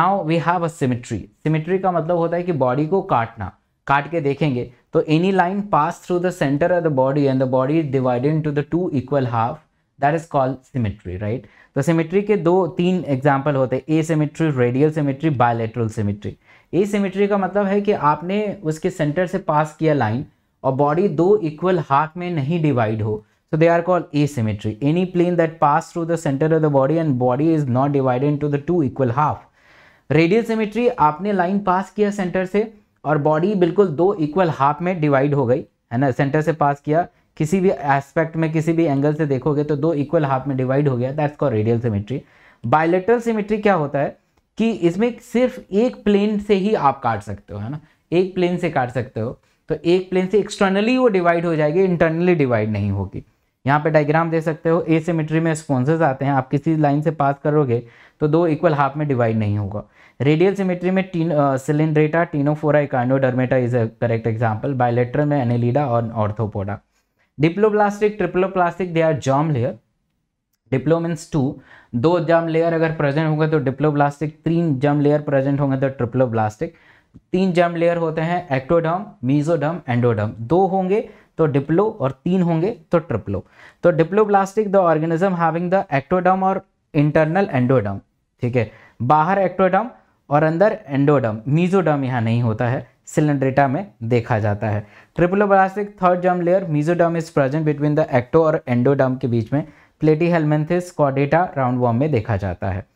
now we have a symmetry symmetry का मतलब होता है कि बॉडी को काटना काट के देखेंगे तो any line pass through the centre of the body and the body is divided into the two equal half that is called symmetry right तो सिमेट्री के दो तीन एग्जाम्पल होते हैं asymmetry radial symmetry bilateral symmetry asymmetry का मतलब है कि आपने उसके सेंटर से पास किया लाइन और बॉडी दो इक्वल हाफ में नहीं डिवाइड हो they are called asymmetry any plane that pass through the centre of the body and body is not divided to the two equal half radial symmetry आपने लाइन पास किया सेंटर से और बॉडी बिल्कुल दो इक्वल हाफ में डिवाइड हो गई है ना सेंटर से पास किया किसी भी एस्पेक्ट में किसी भी एंगल से देखोगे तो दो इक्वल हाफ में डिवाइड हो गया that's call radial symmetry bilateral symmetry क्या होता है कि इसमें सिर्फ एक प्लेन से ही आप काट सकते हो है ना एक प्लेन से काट सकते हो तो एक प्लेन से एक्सटर्नली वो डिवाइड हो जाएगी इंटरनली डिवाइड नहीं होगी यहाँ पे डायग्राम दे सकते हो ए सिमेट्री में स्पॉन्सेज आते हैं आप किसी लाइन से पास करोगे तो दो इक्वल हाफ में डिवाइड नहीं होगा रेडियल सिमेट्री में टीन coelenterata ctenophora echinodermata is a correct example bilateral में एनेलिडा और arthropoda diploblastic triploblastic they are germ layer diplo means two दो जम लेयर अगर प्रेजेंट होंगे तो डिप्लोब्लास्टिक तीन जम लेयर प्रेजेंट होंगे तो ट्रिप्लोब्लास्टिक तीन जम लेयर होते हैं एक्टोडम मीजोडम एंडोडम दो होंगे तो डिप्लो और तीन होंगे तो ट्रिप्लो तो diploblastic the organism having the ectoderm और इंटरनल एंडोडम ठीक है बाहर एक्टोडम और अंदर एंडोडम मीजोडम यहाँ नहीं होता है सिलेंड्रेटा में देखा जाता है triploblastic third germ layer mesoderm is present between the ecto और एंडोडम के बीच में प्लेटी हेलमेंथिस कॉडेटा राउंड वॉर्म में देखा जाता है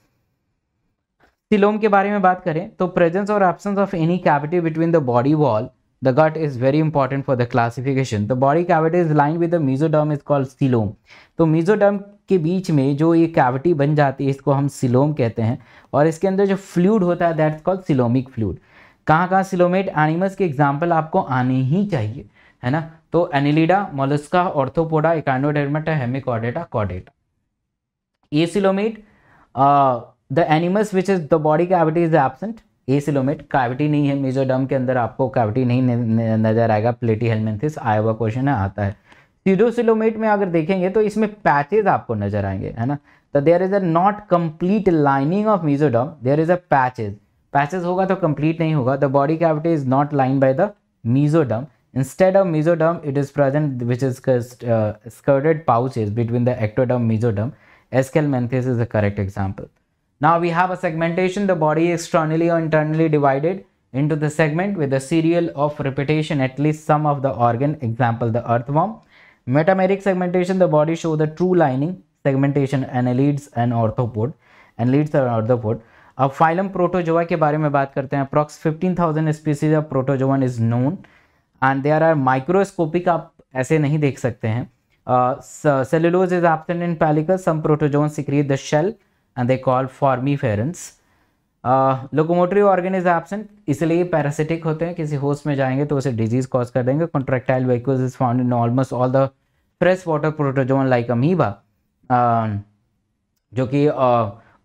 सिलोम के बारे में बात करें तो प्रेजेंस और absence of any cavity between the body wall the gut is very important for the classification the body cavity is line with the mesoderm is called coelom तो मीजोडम के बीच में जो ये कैविटी बन जाती है इसको हम सिलोम कहते हैं और इसके अंदर जो फ्लूड होता है दैट्स कॉल्ड सिलोमिक फ्लूड कहाँ कहाँ सिलोमेट एनिमल्स के एग्जाम्पल आपको आने ही चाहिए है ना तो annelida mollusca arthropoda echinodermata hemichordata कॉडेटा ये coelomate the animals which is the body cavity is absent acoelomate cavity नहीं है मेजोडम के अंदर आपको कैविटी नहीं नजर आएगा प्लेटी हेलमेंथिस आया हुआ क्वेश्चन है आता है सीडोसिलोमेट में अगर देखेंगे तो इसमें पैचेज आपको नजर आएंगे है ना तो there is a not complete lining of mesoderm there is a patches patches होगा तो कंप्लीट नहीं होगा the body cavity is not line by the mesoderm instead of mesoderm it is present which is scattered pouches between the ectoderm mesoderm aschelminthes is a correct example now we have a segmentation the body externally और internally divided in to the segment with the serial of repetition at least some of the organ example the earthworm Metameric segmentation, the body show the true lining segmentation annelids and orthopod. Annelids और orthopod. अब फाइलम प्रोटोजोआ के बारे में बात करते हैं approx 15,000 species of protozoan is known and there are microscopic आप ऐसे नहीं देख सकते हैं cellulose is absent in pellicle some protozoan secrete the shell and they call foraminiferans locomotory organelles is absent इसलिए पैरासिटिक होते हैं किसी होस्ट में जाएंगे तो उसे डिजीज कॉज कर देंगे contractile vehicles is found in almost all the fresh water protozoan like amoeba जो कि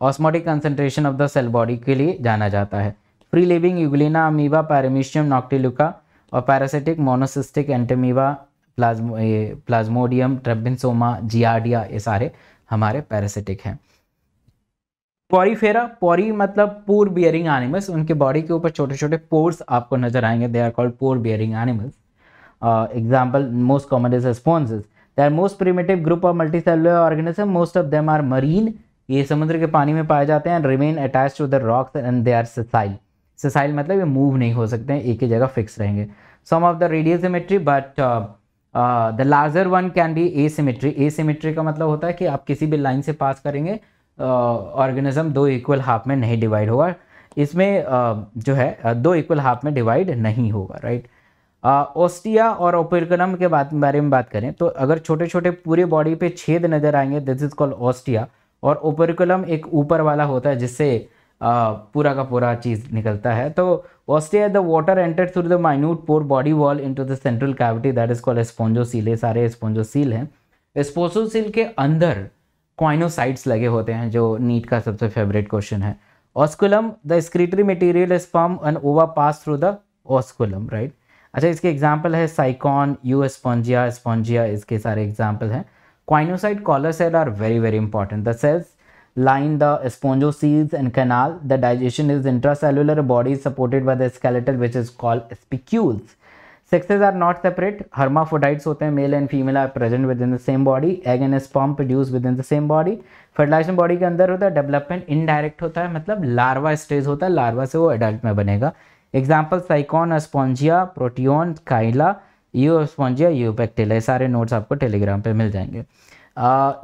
osmotic concentration of the cell body के लिए जाना जाता है free living euglena amoeba paramecium noctiluca और पैरासिटिक मोनोसिस्टिक एंटेमीबा प्लाज्मो प्लाज्मोडियम ट्रेबिनसोमा जियाडिया ये सारे हमारे पैरासिटिक हैं पॉरीफेरा पॉरी मतलब पोर बियरिंग एनिमल्स उनके बॉडी के ऊपर छोटे छोटे पोर्स आपको नजर आएंगे they are called pore bearing animals example most common is sponges they are most primitive group of multi cellular organism most of them are marine ये समुद्र के पानी में पाए जाते हैं remain attach to the rocks and they are sessile sessile मतलब ये मूव नहीं हो सकते हैं एक ही जगह फिक्स रहेंगे some of the radial symmetry but the larger one can be asymmetry asymmetry का मतलब होता है कि आप किसी भी लाइन से पास करेंगे ऑर्गेनिज्म दो इक्वल हाफ में नहीं डिवाइड होगा इसमें जो है दो इक्वल हाफ में डिवाइड नहीं होगा राइट ओस्टिया और ओपिरकनम के बात बारे में बात करें तो अगर छोटे छोटे पूरे बॉडी पे छेद नज़र आएंगे दिस इज कॉल्ड ओस्टिया और ओपरिकुलम एक ऊपर वाला होता है जिससे पूरा का पूरा चीज़ निकलता है तो ostia the water enter through the minute pore body wall into the central cavity that is called spongocoel ये सारे स्पॉन्जोसील हैं स्पोसोसील के अंदर क्वाइनोसाइट्स लगे होते हैं जो नीट का सबसे फेवरेट क्वेश्चन है osculum the secretory material is form an ova pass through the osculum right अच्छा इसके एग्जाम्पल है साइकॉन यू स्पॉन्जिया स्पॉन्जिया इसके सारे एग्जाम्पल हैं choanocyte collar cell are very very important the cells the the spongiosines and canal the digestion is intra cellular body supported by the skeletal which is called spicules sexes are not separate hermaphrodites होते हैं female are present within the same body egg and sperm produce within the same body fertilisation body के अंदर होता है डेवलपमेंट इनडायरेक्ट होता है मतलब लार्वा स्टेज होता है लार्वा से वो एडल्ट में बनेगा एग्जाम्पल साइकॉन स्पॉन्जिया प्रोटियोन काइला यू स्पॉन्जिया यू पैक्टेला ये सारे नोट्स आपको टेलीग्राम पर मिल जाएंगे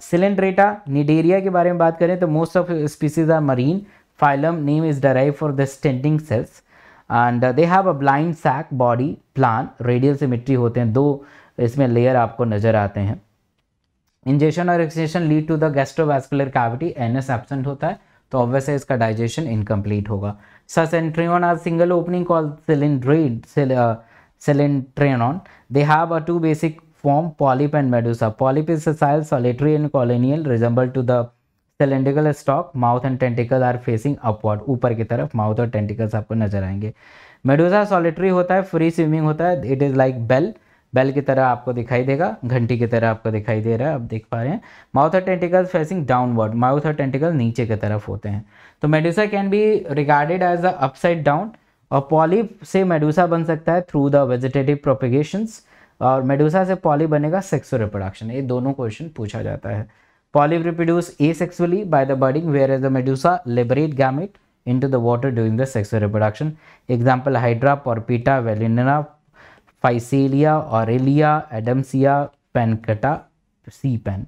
सिलेंड्रेटा निडेरिया के बारे में बात करें तो most of species are marine phylum name is derive for the stinging cells and they have a blind sac body plan radial symmetry होते हैं दो इसमें लेयर आपको नज़र आते हैं इंजेशन और egestion lead to the gastrovascular cavity anus absent होता है तो ऑब्वियस इसका डाइजेशन इनकम्प्लीट होगा ससेंट्रियन are single opening call coelenterate coelenteron they have a two basic form polyp and medusa polyp is sessile, and colonial resemble to the cylindrical stalk mouth and tentacle are facing upward ऊपर की तरफ माउथ और टेंटिकल्स आपको नजर आएंगे मेडोजा सॉलिटरी होता है फ्री स्विमिंग होता है it is like bell bell की तरह आपको दिखाई देगा घंटी की तरह आपको दिखाई दे रहा है आप देख पा रहे हैं माउथ और टेंटिकल फेसिंग डाउनवर्ड माउथ और टेंटिकल नीचे की तरफ होते हैं तो medusa can be regarded as a upside down और पॉली से मेडूसा बन सकता है थ्रू द वेजिटेटिव प्रोपिगेशन और मेडूसा से पॉली बनेगा सेक्सुअल रिप्रोडक्शन ये दोनों क्वेश्चन पूछा जाता है Polyp reproduce asexually by the budding whereas the medusa liberate gamete into the water during the sexual reproduction. Example Hydra, Porpita, Velinina, Physalia, Aurelia, Adamsia, Pancata, sea pen.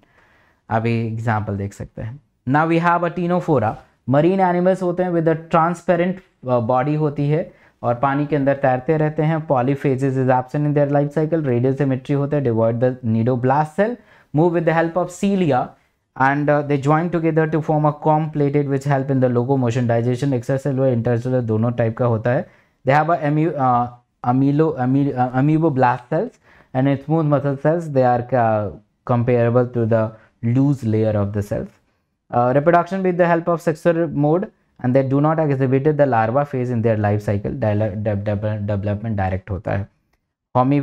आप ये एग्जाम्पल देख सकते हैं ना we have ctenophora marine animals होते हैं विद अ ट्रांसपेरेंट बॉडी होती है और पानी के अंदर तैरते रहते हैं polyphages is absent in their life cycle radial symmetry होते हैं devoid the nidoblast cell move with the help of cilia and uh, they join together to form a comb plated which help in the locomotion digestion extracellular intercellular दोनों type का होता है they have a amu, uh, amylo amy, uh, amoeboblast cells and in smooth muscle cells they are uh, comparable to the loose layer of the cells uh, reproduction with the help of sexual mode and they do not exhibit the larva phase in their life cycle development direct होता है हॉमी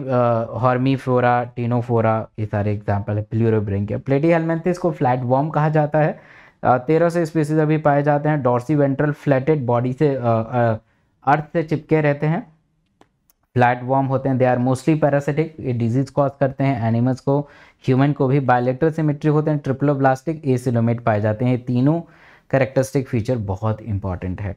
हॉर्मीफोरा टीनोफोरा ये सारे एग्जाम्पल है प्लूरोब्रिंग के प्लेटी हेलमेंथिस को फ्लैट वॉर्म कहा जाता है तेरह से स्पीसीज अभी पाए जाते हैं डॉर्सी वेंट्रल फ्लैटेड बॉडी से अर्थ uh, uh, से चिपके रहते हैं फ्लैट वॉर्म होते हैं दे आर मोस्टली पैरासिटिक ये डिजीज कॉज करते हैं एनिमल्स को ह्यूमन को भी बायोलेक्ट्रो सिमिट्री होते हैं ट्रिप्लोब्लास्टिक सिलोमेट पाए जाते हैं तीनों करेक्टरिस्टिक फीचर बहुत इंपॉर्टेंट है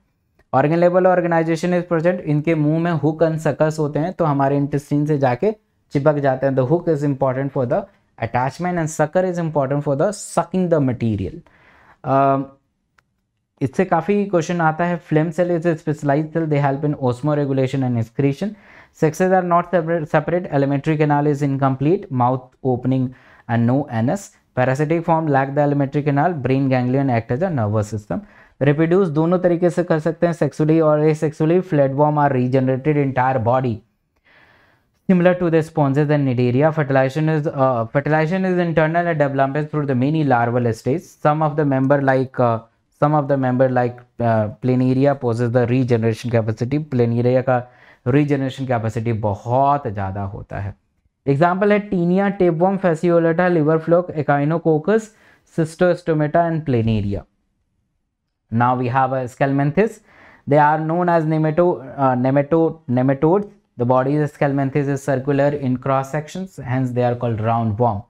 organ level organisation is present इनके मुंह में हुक एंड सकस होते हैं तो हमारे इंटेस्टिन से जाके चिपक जाते हैं the hook is important for the attachment and sucker is important for the sucking the material इससे काफ़ी क्वेश्चन आता है flame cell is specialise cell they help in osmo regulation and excretion sexes are not separate alimentary canal is incomplete mouth opening and no anus parasitic form lack the alimentary canal brain ganglion act as a nervous system reproduce दोनों तरीके से कर सकते हैं सेक्सुअली और asexually flatworm are regenerated entire body similar to the sponges and cnidaria fertilisation is fertilisation is internal and development through the many larval stage some of the member like some of the member like planaria possess the regeneration capacity planaria का रीजनरेशन कैपेसिटी बहुत ज़्यादा होता है एग्जाम्पल है taenia tapeworm fasciola liver fluke echinococcus schistosoma and planaria Now we have a scalmanthis. They are known as nemato uh, nematodes. The body of scalmanthis is circular in cross sections, hence they are called roundworm.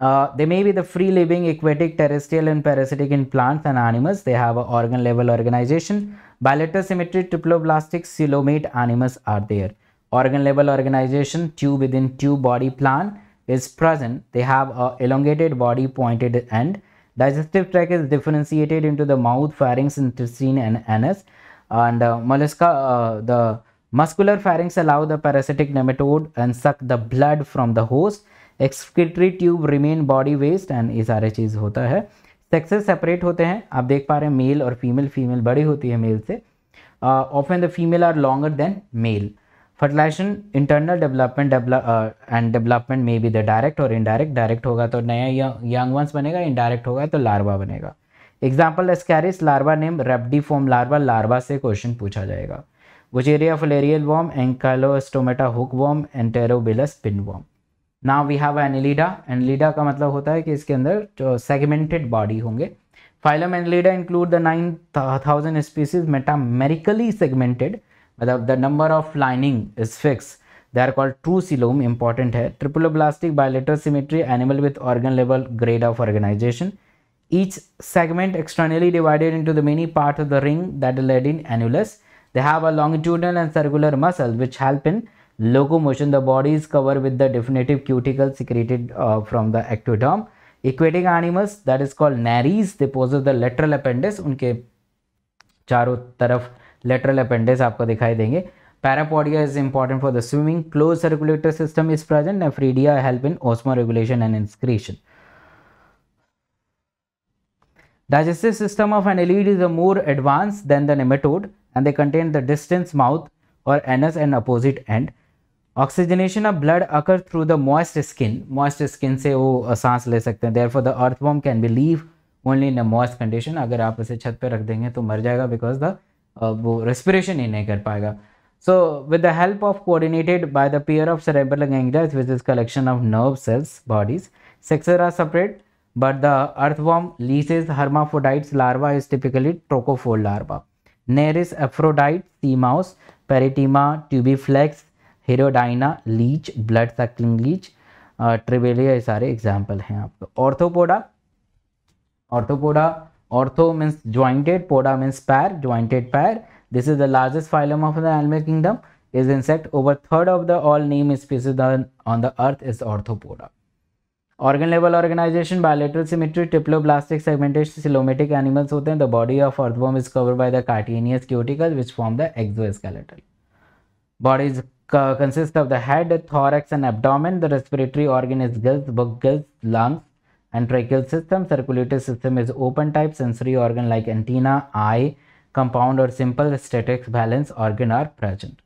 Uh, they may be the free living aquatic, terrestrial and parasitic in plants and animals. They have an organ level organization. Bilateral symmetry, triploblastic, coelomate animals are there. Organ level organization, tube within tube body plan is present. They have a elongated body pointed end Digestive tract is differentiated into the mouth, pharynx, intestine and anus. And uh, mollusca, uh, the muscular pharynx allow the parasitic nematode and suck the blood from the host. Excretory tube remain body waste and ये सारे hota hai sexes separate hote hain aap dekh pa rahe रहे हैं मेल female फीमेल फीमेल बड़ी होती है मेल से often the female are longer than male fertilisation internal development and development में भी द डायरेक्ट और इनडायरेक्ट डायरेक्ट होगा तो नया यंग वंस बनेगा इनडायरेक्ट होगा तो लार्वा बनेगा example ascaris larva name rhabditiform larva larva से क्वेश्चन पूछा जाएगा फलेरियल Wucheria एस्टोमेटा hookworm enterobius pinworm now we have annelida annelida का मतलब होता है कि इसके अंदर जो सेगमेंटेड बॉडी होंगे phylum annelida include the nine thousand species metamerically segmented मतलब the number of lining is fix they are called true coelom important है triploblastic bilateral symmetry animal with organ level grade of organisation each segment externally divided into the many parts of the ring that are led in annulus. They have a longitudinal and circular muscle which help in locomotion. The body is covered with the definitive cuticle secreted uh, from the ectoderm. Equating animals that is called nares, they possess the lateral appendage. Unke चारों तरफ लेटरल अपेंडेज आपको दिखाई देंगे parapodia is important for the swimming closed circulatory system is present nephridia help in osmo regulation and excretion digestive system of an annelid is a more advance than the nematode and they contain the distance mouth और anus and opposite end oxygenation of blood occur through the moist skin moist skin से वो सांस ले सकते हैं therefore the earthworm can be live only in a moist condition अगर आप इसे छत पर रख देंगे तो मर जाएगा बिकॉज द Uh, वो रेस्पिरेशन ही नहीं कर पाएगा so with the help of coordinated by the pair of cerebral ganglia with is collection of nerve cells bodies sexes are separate but the earthworm leeches hermaphrodites larva is typically trochophore larva Nereis Aphrodite sea mouse Pheretima Tubifex Hirudinaria leech blood sucking leech Tribelia ये सारे एग्जाम्पल हैं आपको Arthropoda Arthropoda Ortho means jointed, poda means pair, jointed pair. This is the largest phylum of the animal kingdom is insect. Over third of the all named species on the earth is orthopoda. Organ level organization, bilateral symmetry, triploblastic, segmentation, coelomatic animals होते The body of earthworm is covered by the cartilaginous cuticles which form the exoskeleton. Body is, uh, consists of the head, thorax and abdomen. The respiratory organ is gills, book gills, lungs. Entracheal system, circulatory system is open type, sensory organ like antenna, eye, compound or simple static balance organ are present.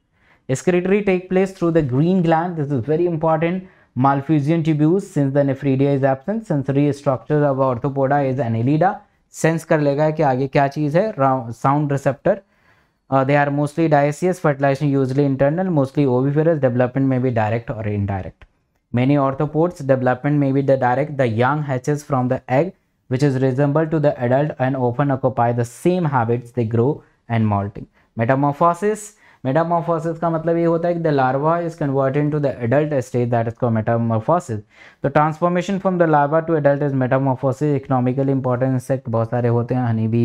Excretory take place through the green gland. This is very important. Malphusian tubules since the nephridia is absent. Sensory structure of orthopoda is annelida. Sense कर लेगा कि आगे क्या चीज़ है sound receptor they are mostly dioecious fertilisation usually internal mostly oviparous development में भी डायरेक्ट और indirect Many orthopods development may be the direct. The young hatches from the egg, which is resemble to the adult and often occupy the same habits they grow and molting. Metamorphosis metamorphosis का मतलब ये होता है कि the larva is converted to the adult stage that is called metamorphosis तो transformation from the larva to adult is metamorphosis economically important insect बहुत सारे होते हैं हनी बी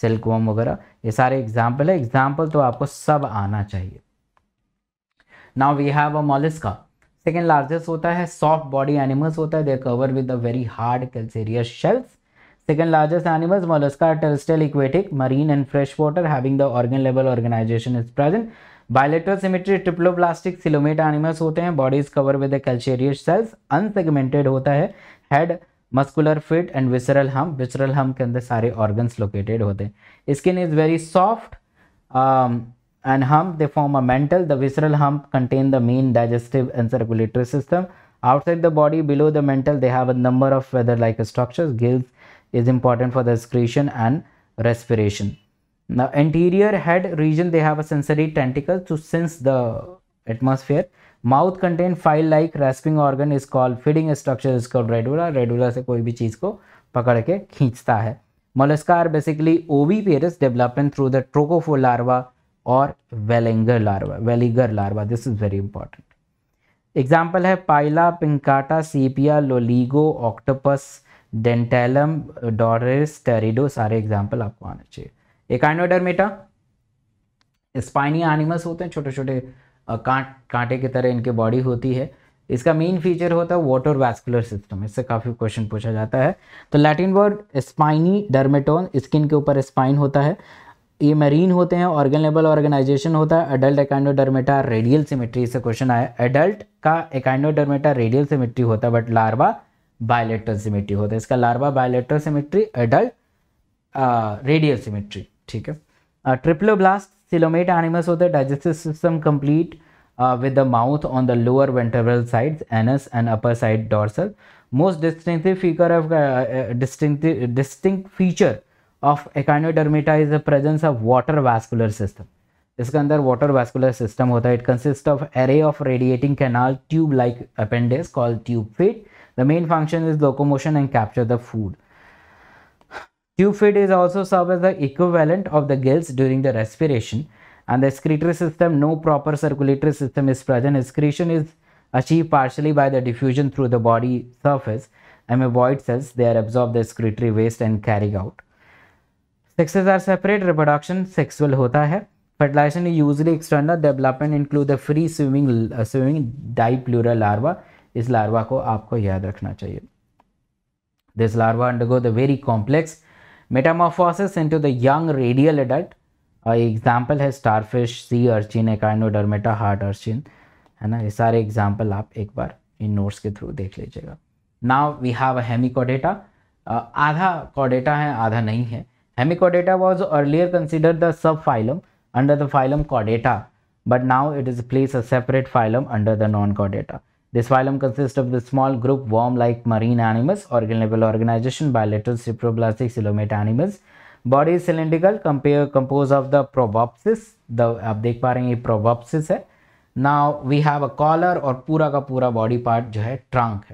सिल्कवॉम वगैरह ये सारे एग्जाम्पल है एग्जाम्पल तो आपको सब आना चाहिए now we have a Mollusca second largest होता है सॉफ्ट बॉडी एनिमल्स होता है they cover with a very hard calcareous shells second largest animals Mollusca terrestrial aquatic marine and fresh water having the organ level organisation is present bilateral symmetry plastic coelomate animals होते हैं bodies cover with calcareous shells unsegmented होता है head muscular foot and visceral hump visceral hump के अंदर सारे ऑर्गन्स लोकेटेड होते हैं skin is very soft and hump they form a mantle the visceral hump contain the main digestive and circulatory system outside the body below the mantle they have a number of feather like structures gills is important for the excretion and respiration now anterior head region they have a sensory tentacle to sense the atmosphere mouth contain file like rasping organ is called feeding structure is called radula radula से कोई भी चीज़ को पकड़ के खींचता है Mollusca are basically oviparous development through the trochophore larva और veliger larva veliger larva this is very important example है Pila Pinctada Sepia Loligo Octopus Dentalium Doris Teredo सारे एग्जाम्पल आपको आने चाहिए एक आइनोडर्मेटा स्पाइनी एनिमल्स होते हैं छोटे छोटे कांट कांटे की तरह इनके बॉडी होती है इसका मेन फीचर होता है वाटर वैस्कुलर सिस्टम इससे काफ़ी क्वेश्चन पूछा जाता है तो लैटिन वर्ड स्पाइनी डर्मेटोन स्किन के ऊपर स्पाइन होता है ये मरीन होते हैं ऑर्गन ऑर्गेनाइजेशन होता है एडल्ट एकाइनोडर्मेटा रेडियल सिमेट्री से क्वेश्चन आया एडल्ट का एकाइनोडर्मेटा रेडियल सिमेट्री होता है बट लार्वा बायोलेट्रल सिमेट्री होता है इसका larva bilateral symmetry adult radial symmetry ठीक है ब्लास्ट सिलोमेट एनिमल्स होते हैं digestive system complete with the mouth on the lower ventral side anus and upper side dorsal most distinctive feature of distinctive distinctive feature of echinodermata is the presence of water vascular system इसके अंदर water vascular system. होता है it consist of array of radiating canal tube like appendages call tube feed the main function is locomotion and capture the Tube feed is also served as the equivalent of the gills during the respiration and the excretory system no proper circulatory system is present. Excretion is achieved partially by the diffusion through the body surface. Amoeboid cells they are absorb the excretory waste and carry out. Sexes are separate reproduction sexual होता है fertilisation usually external development include the free swimming swimming uh, swimming diplural इस लार्वा को आपको याद रखना चाहिए this larva undergo the very complex metamorphosis into the young radial adult example है starfish sea urchin Echinodermata heart urchin है ना ये सारे एग्जाम्पल आप एक बार इन नोट्स के थ्रू देख लीजिएगा now we have a Hemichordata आधा कॉडेटा है आधा नहीं है Hemichordata was earlier considered the subphylum under the phylum Chordata, but now it is placed a separate phylum under the non-chordata. This phylum consists of the small group worm-like marine animals, organelle organization, bilateral cyproblastic coelomate animals. Body is cylindrical, compare, composed of the proboscis. The आप देख पा रहे proboscis Now we have a collar or pura ka pura body part जो है trunk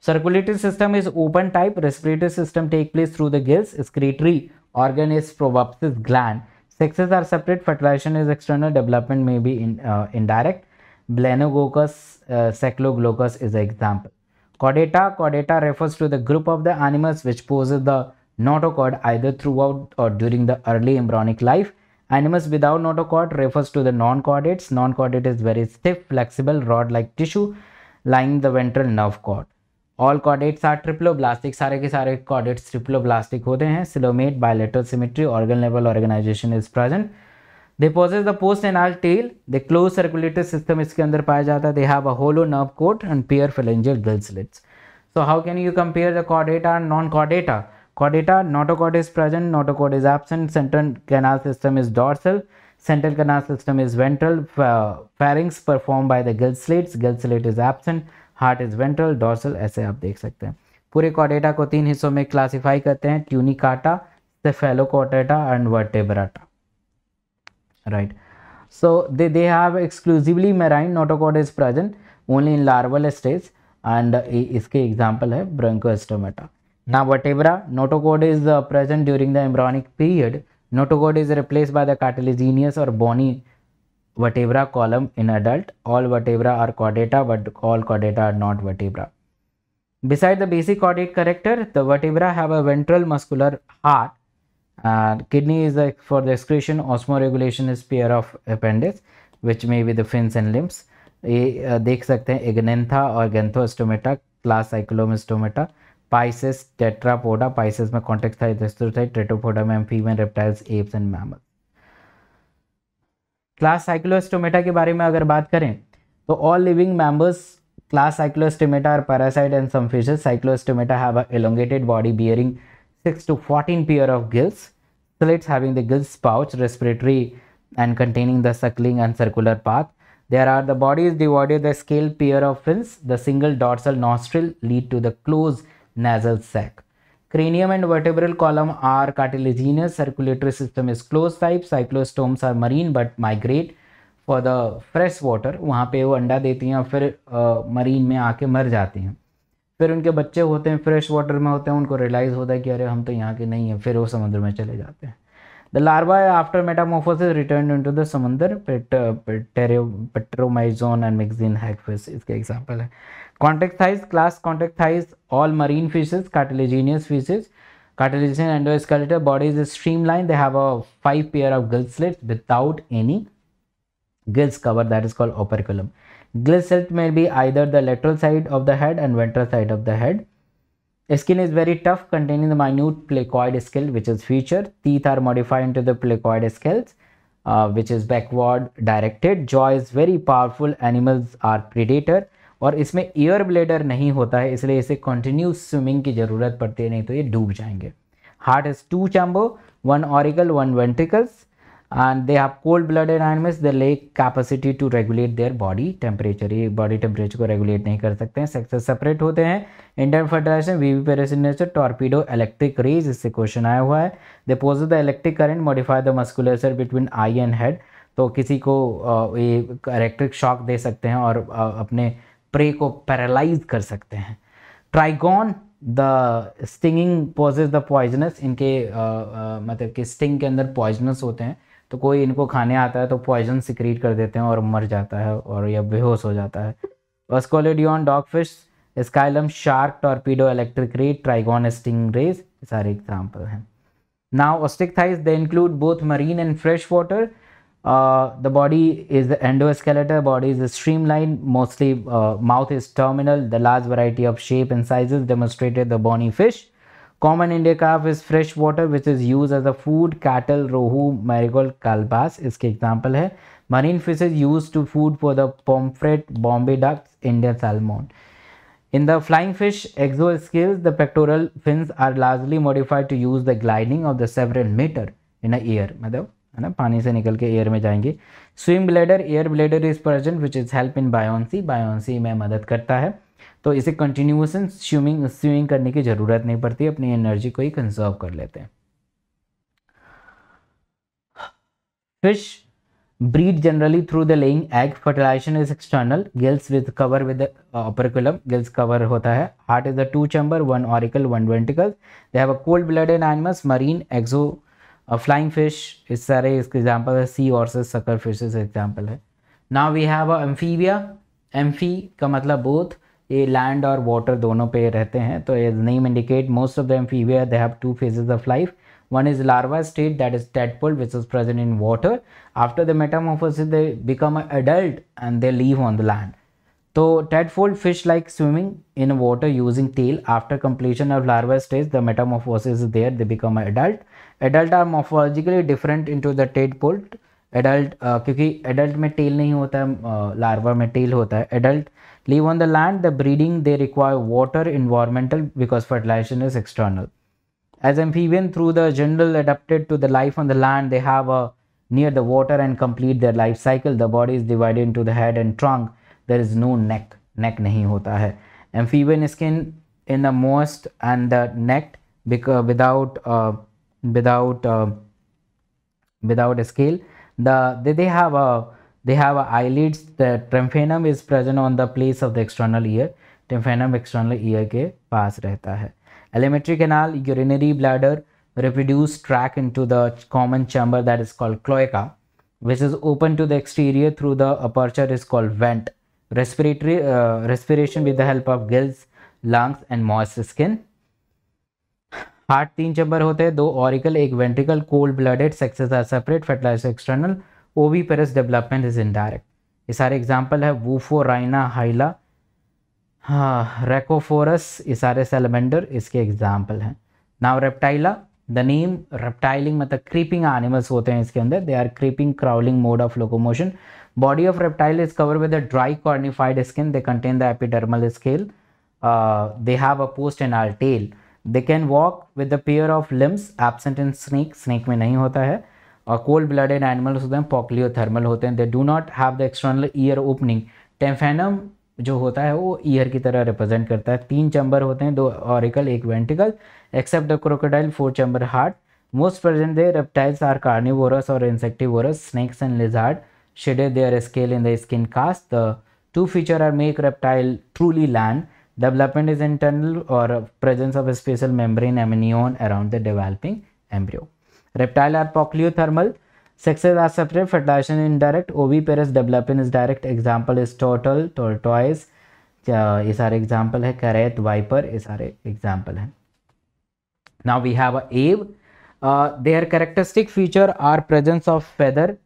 Circulatory system is open type. Respiratory system take place through the gills. Excretory organ is proboscis gland. Sexes are separate. Fertilization is external. Development may be in, uh, indirect. Blenogoccus uh, is an example. Chordata. Chordata refers to the group of the animals which poses the notochord either throughout or during the early embryonic life. Animals without notochord refers to the non-chordates. Non-chordate is very stiff, flexible, rod-like tissue lying the ventral nerve cord. All chordates are triploblastic सारे के सारे कॉडेट्स ट्रिप्लोब्लास्टिक होते हैं coelomate bilateral symmetry organ level organisation is present they possess the post anal tail the closed circulatory system इसके अंदर पाया जाता है they have a hollow nerve cord and pair pharyngeal gill slits so how can you compare the chordata and non-chordata chordata notochord is present notochord is absent central canal system is dorsal central canal system is ventral pharynx performed by the gill slits gill slit is absent heart is ventral dorsal ऐसे आप देख सकते हैं पूरे कॉडेटा को तीन हिस्सों में क्लासिफाई करते हैं Tunicata Cephalochordata and Vertebrata right so they have exclusively marine notochord is present only in larval stage and इसके एग्जाम्पल है ब्रंकोस्टोमेटा ना Vertebrata notochord is present during the embryonic period notochord is replace by the cartilaginous और bony vertebra column in adult. All vertebra are chordata, but all chordata are not vertebra. Beside the basic chordate character, the vertebra have a ventral muscular heart. and Uh, kidney is like for the excretion, osmoregulation is pair of appendix, which may be the fins and limbs. ये देख सकते हैं एग्नेंथा और Gnathostomata class Cyclostomata Pisces Tetrapoda Pisces में कॉन्टेक्ट था इधर था ट्रेटोपोडा में amphibian reptiles Aves and mammals class Cyclostomata के बारे में अगर बात करें तो all living members class Cyclostomata और parasite and some fishes Cyclostomata have a elongated body bearing six to fourteen pair of gills slits having the gills pouch respiratory and containing the sucking and circular path there are the body is divided the scale pair of fins the single dorsal nostril lead to the close nasal sac Cranium and vertebral column are cartilaginous. Circulatory system is closed type. Cyclostomes are marine but migrate for the fresh water. वहाँ पे वो अंडा देती हैं और फिर मरीन में आके मर जाती हैं फिर उनके बच्चे होते हैं फ्रेश वाटर में होते हैं उनको रियलाइज़ होता है कि अरे हम तो यहाँ के नहीं हैं फिर वो समुद्र में चले जाते हैं the larva after metamorphosis return to the समुद्र पेट्रोमाइजोन एंड मिक्सिन हैगफिस इसका एग्जाम्पल है Contact thighs, class contact thighs, all marine fishes, cartilaginous fishes, cartilaginous endoskeleton body is streamlined. They have a five pair of gill slits without any gills cover that is called operculum. Gill slit may be either the lateral side of the head and ventral side of the head. Skin is very tough containing the minute placoid scale which is featured. Teeth are modified into the placoid scales uh, which is backward directed. Jaw is very powerful. Animals are predator. और इसमें एयर ब्लेडर नहीं होता है इसलिए इसे कंटिन्यू स्विमिंग की ज़रूरत पड़ती है नहीं तो ये डूब जाएंगे heart is two chamber one auricle one ventricles and they have cold blooded animals the lack capacity to regulate their body temperature ये बॉडी टेम्परेचर को रेगुलेट नहीं कर सकते हैं सेक्सेस सेपरेट होते हैं internal fertilisation viviparous Torpedo electric rays इससे क्वेश्चन आया हुआ है they possess the electric current modify the muscles between eye and head तो किसी को ये इलेक्ट्रिक शॉक दे सकते हैं और अपने प्रे को पैरालाइज कर सकते हैं Trygon the stinging possess the poisonous इनके आ, आ, मतलब कि स्टिंग के अंदर पॉइजनस होते हैं तो कोई इनको खाने आता है तो पॉइजन सिक्रीट कर देते हैं और मर जाता है और यह बेहोश हो जाता है Scoliodon dog fish Scyllium shark Torpedo electric ray Trygon sting rays सारे एग्जाम्पल हैं now Osteichthyes they include both marine and fresh water Uh, the body is the endoskeleton. body is streamlined mostly uh, mouth is terminal the large variety of shape and sizes demonstrated the bony fish common india carp is fresh water which is used as a food cattle rohu marigold kalbas iske example hai marine fish is used to food for the pomfret bombay ducks indian salmon in the flying fish exoscales the pectoral fins are largely modified to use the gliding of the several meter in a year matlab है ना पानी से निकल के एयर में जाएंगे swim bladder air bladder is present which is help in buoyancy buoyancy में मदद करता है तो इसे कंटिन्यूसन स्विमिंग स्विमिंग करने की ज़रूरत नहीं पड़ती अपनी एनर्जी को ही कंजर्व कर लेते हैं fish breed generally through the laying egg fertilisation is external gills with cover with operculum gills cover होता है heart is the two chamber one auricle one ventricle they have a cold blood in animals marine एक्जो फ्लाइंग फिश इस सारे इसके एग्जाम्पल है सी और सकर फिश एग्जाम्पल है ना we have a Amphibia amphi का मतलब बोथ ये लैंड और वाटर दोनों पे रहते हैं तो is name indicate most of the Amphibia they have two phases of life one is larva state that is tadpole which is present in water after the metamorphosis they become a adult and they live on the land तो tadpole fish like swimming in water using tail after completion of larva stage the metamorphosis is there they become adult adult are morphologically different in to the टेडपोल्ट adult क्योंकि एडल्ट में टेल uh, नहीं होता है लार्वा में टेल होता है adult live on the land the breeding they require water environmental because fertilisation is external as amphibian through the general adapted to the life on the land they have a near the water and complete their life cycle the body is divided to the head and trunk there is no neck neck नहीं होता है amphibian skin in the most and the neck without without uh, without a scale the they, they have a they have a eyelids the tremphenum is present on the place of the external ear tremphenum external ear ke pass rehta hai. elementary canal urinary bladder reproduce track into the common chamber that is called cloaca which is open to the exterior through the aperture is called vent respiratory uh, respiration with the help of gills lungs and moist skin heart तीन चैम्बर होते हैं दो ऑरिकल एक ventricle cold blooded sexes are separate fertilise external oviparous development is indirect ये सारे एग्जाम्पल है वूफो राइना हाइला हाँ रेकोफोरस ये सारे सेलमेंडर इसके एग्जाम्पल हैं नाव रेप्टाइला द नेम रेप्टाइलिंग मतलब क्रीपिंग एनिमल्स होते हैं इसके अंदर they are creeping crawling mode of locomotion body of reptile is cover with a dry cornified skin they contain the epidermal scale they have a post and are tail they can walk with the pair of limbs absent in snake snake में नहीं होता है और कोल्ड ब्लडेड एनिमल्स होते हैं पॉकलियोथर्मल होते हैं they do not have the external ear opening tympanum जो होता है वो ईयर की तरह रिप्रेजेंट करता है तीन चैम्बर होते हैं दो ऑरिकल एक ventricle except the crocodile four chamber heart most present they reptiles are carnivorous और insectivorous snakes and lizard shedded their scale in the skin cast the two feature are make reptile truly land Development is internal or presence of a special membrane amnion around the developing embryo. Reptile are pochleothermal. Sexes are separate, fertilization indirect. Oviparous development is direct. Example is turtle, tortoise. ये सारे एग्जाम्पल example. करेत viper. ये सारे example. हैं now we have a ave uh, their characteristic feature are presence of feather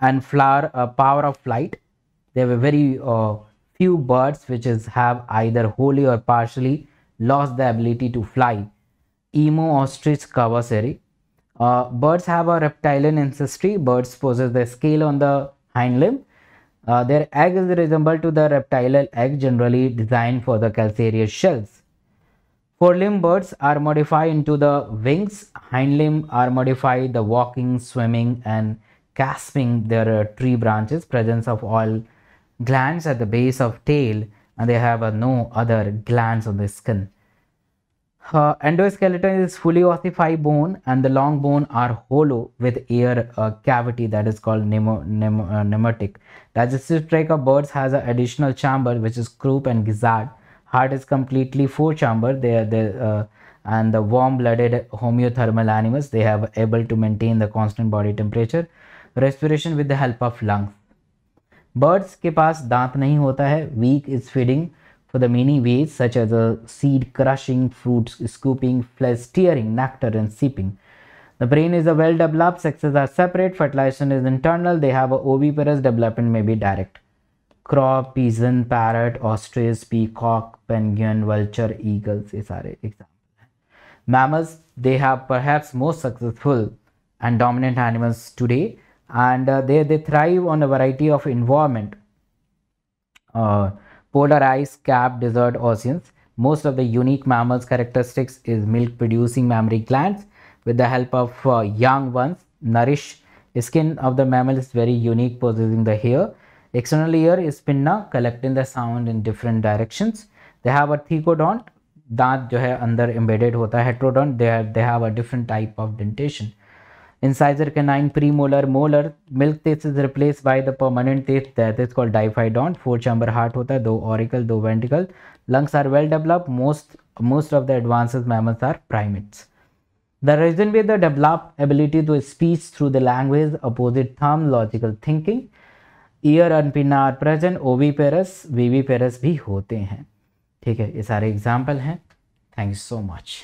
and flower uh, power of flight they have a very uh, few birds which is have either wholly or partially lost the ability to fly. Emo ostrich kawaseri. Uh, birds have a reptilian ancestry. Birds possess the scale on the hind limb. Uh, their egg is resemble to the reptilian egg generally designed for the calcareous shells. Forelimb birds are modified into the wings. Hind limb are modified the walking, swimming and grasping their uh, tree branches. Presence of all glands at the base of tail and they have uh, no other glands on the skin. endoskeleton is fully ossified bone and the long bone are hollow with ear uh, cavity that is called nemo, nemo, uh, pneumatic. Digestive tract of birds has an additional chamber which is croup and gizzard. Heart is completely four chamber. They are the uh, and the warm-blooded homeothermal animals they have able to maintain the constant body temperature. Respiration with the help of lungs birds के पास दांत नहीं होता है beak is feeding for the many ways such as seed crushing fruit scooping flesh tearing nectar and sipping the brain is a well developed sexes are separate fertilization is internal they have a oviparous development may be direct crow pigeon parrot ostrich peacock penguin vulture eagles ये सारे एग्जाम्पल हैं mammals they have perhaps most successful and dominant animals today and uh, they, they thrive on a variety of environment uh, polar ice cap, desert oceans most of the unique mammals characteristics is milk producing mammary glands with the help of uh, young ones nourish skin of the mammal is very unique possessing the hair external ear is pinna collecting the sound in different directions they have a thecodont दांत जो है अंदर embedded Heterodont, they have they have a different type of dentation Incisor canine premolar molar milk teeth is replaced by the permanent teeth that is called diphyodont Four chamber heart hota hai दो auricle दो ventricle. Lungs are well developed. Most most of the advanced mammals are primates. The reason with the developed ability to speech through the language, opposite thumb, logical thinking. ear and pinna are present oviparous viviparous bhi hote hain theek hai ye sare example hain thank you so much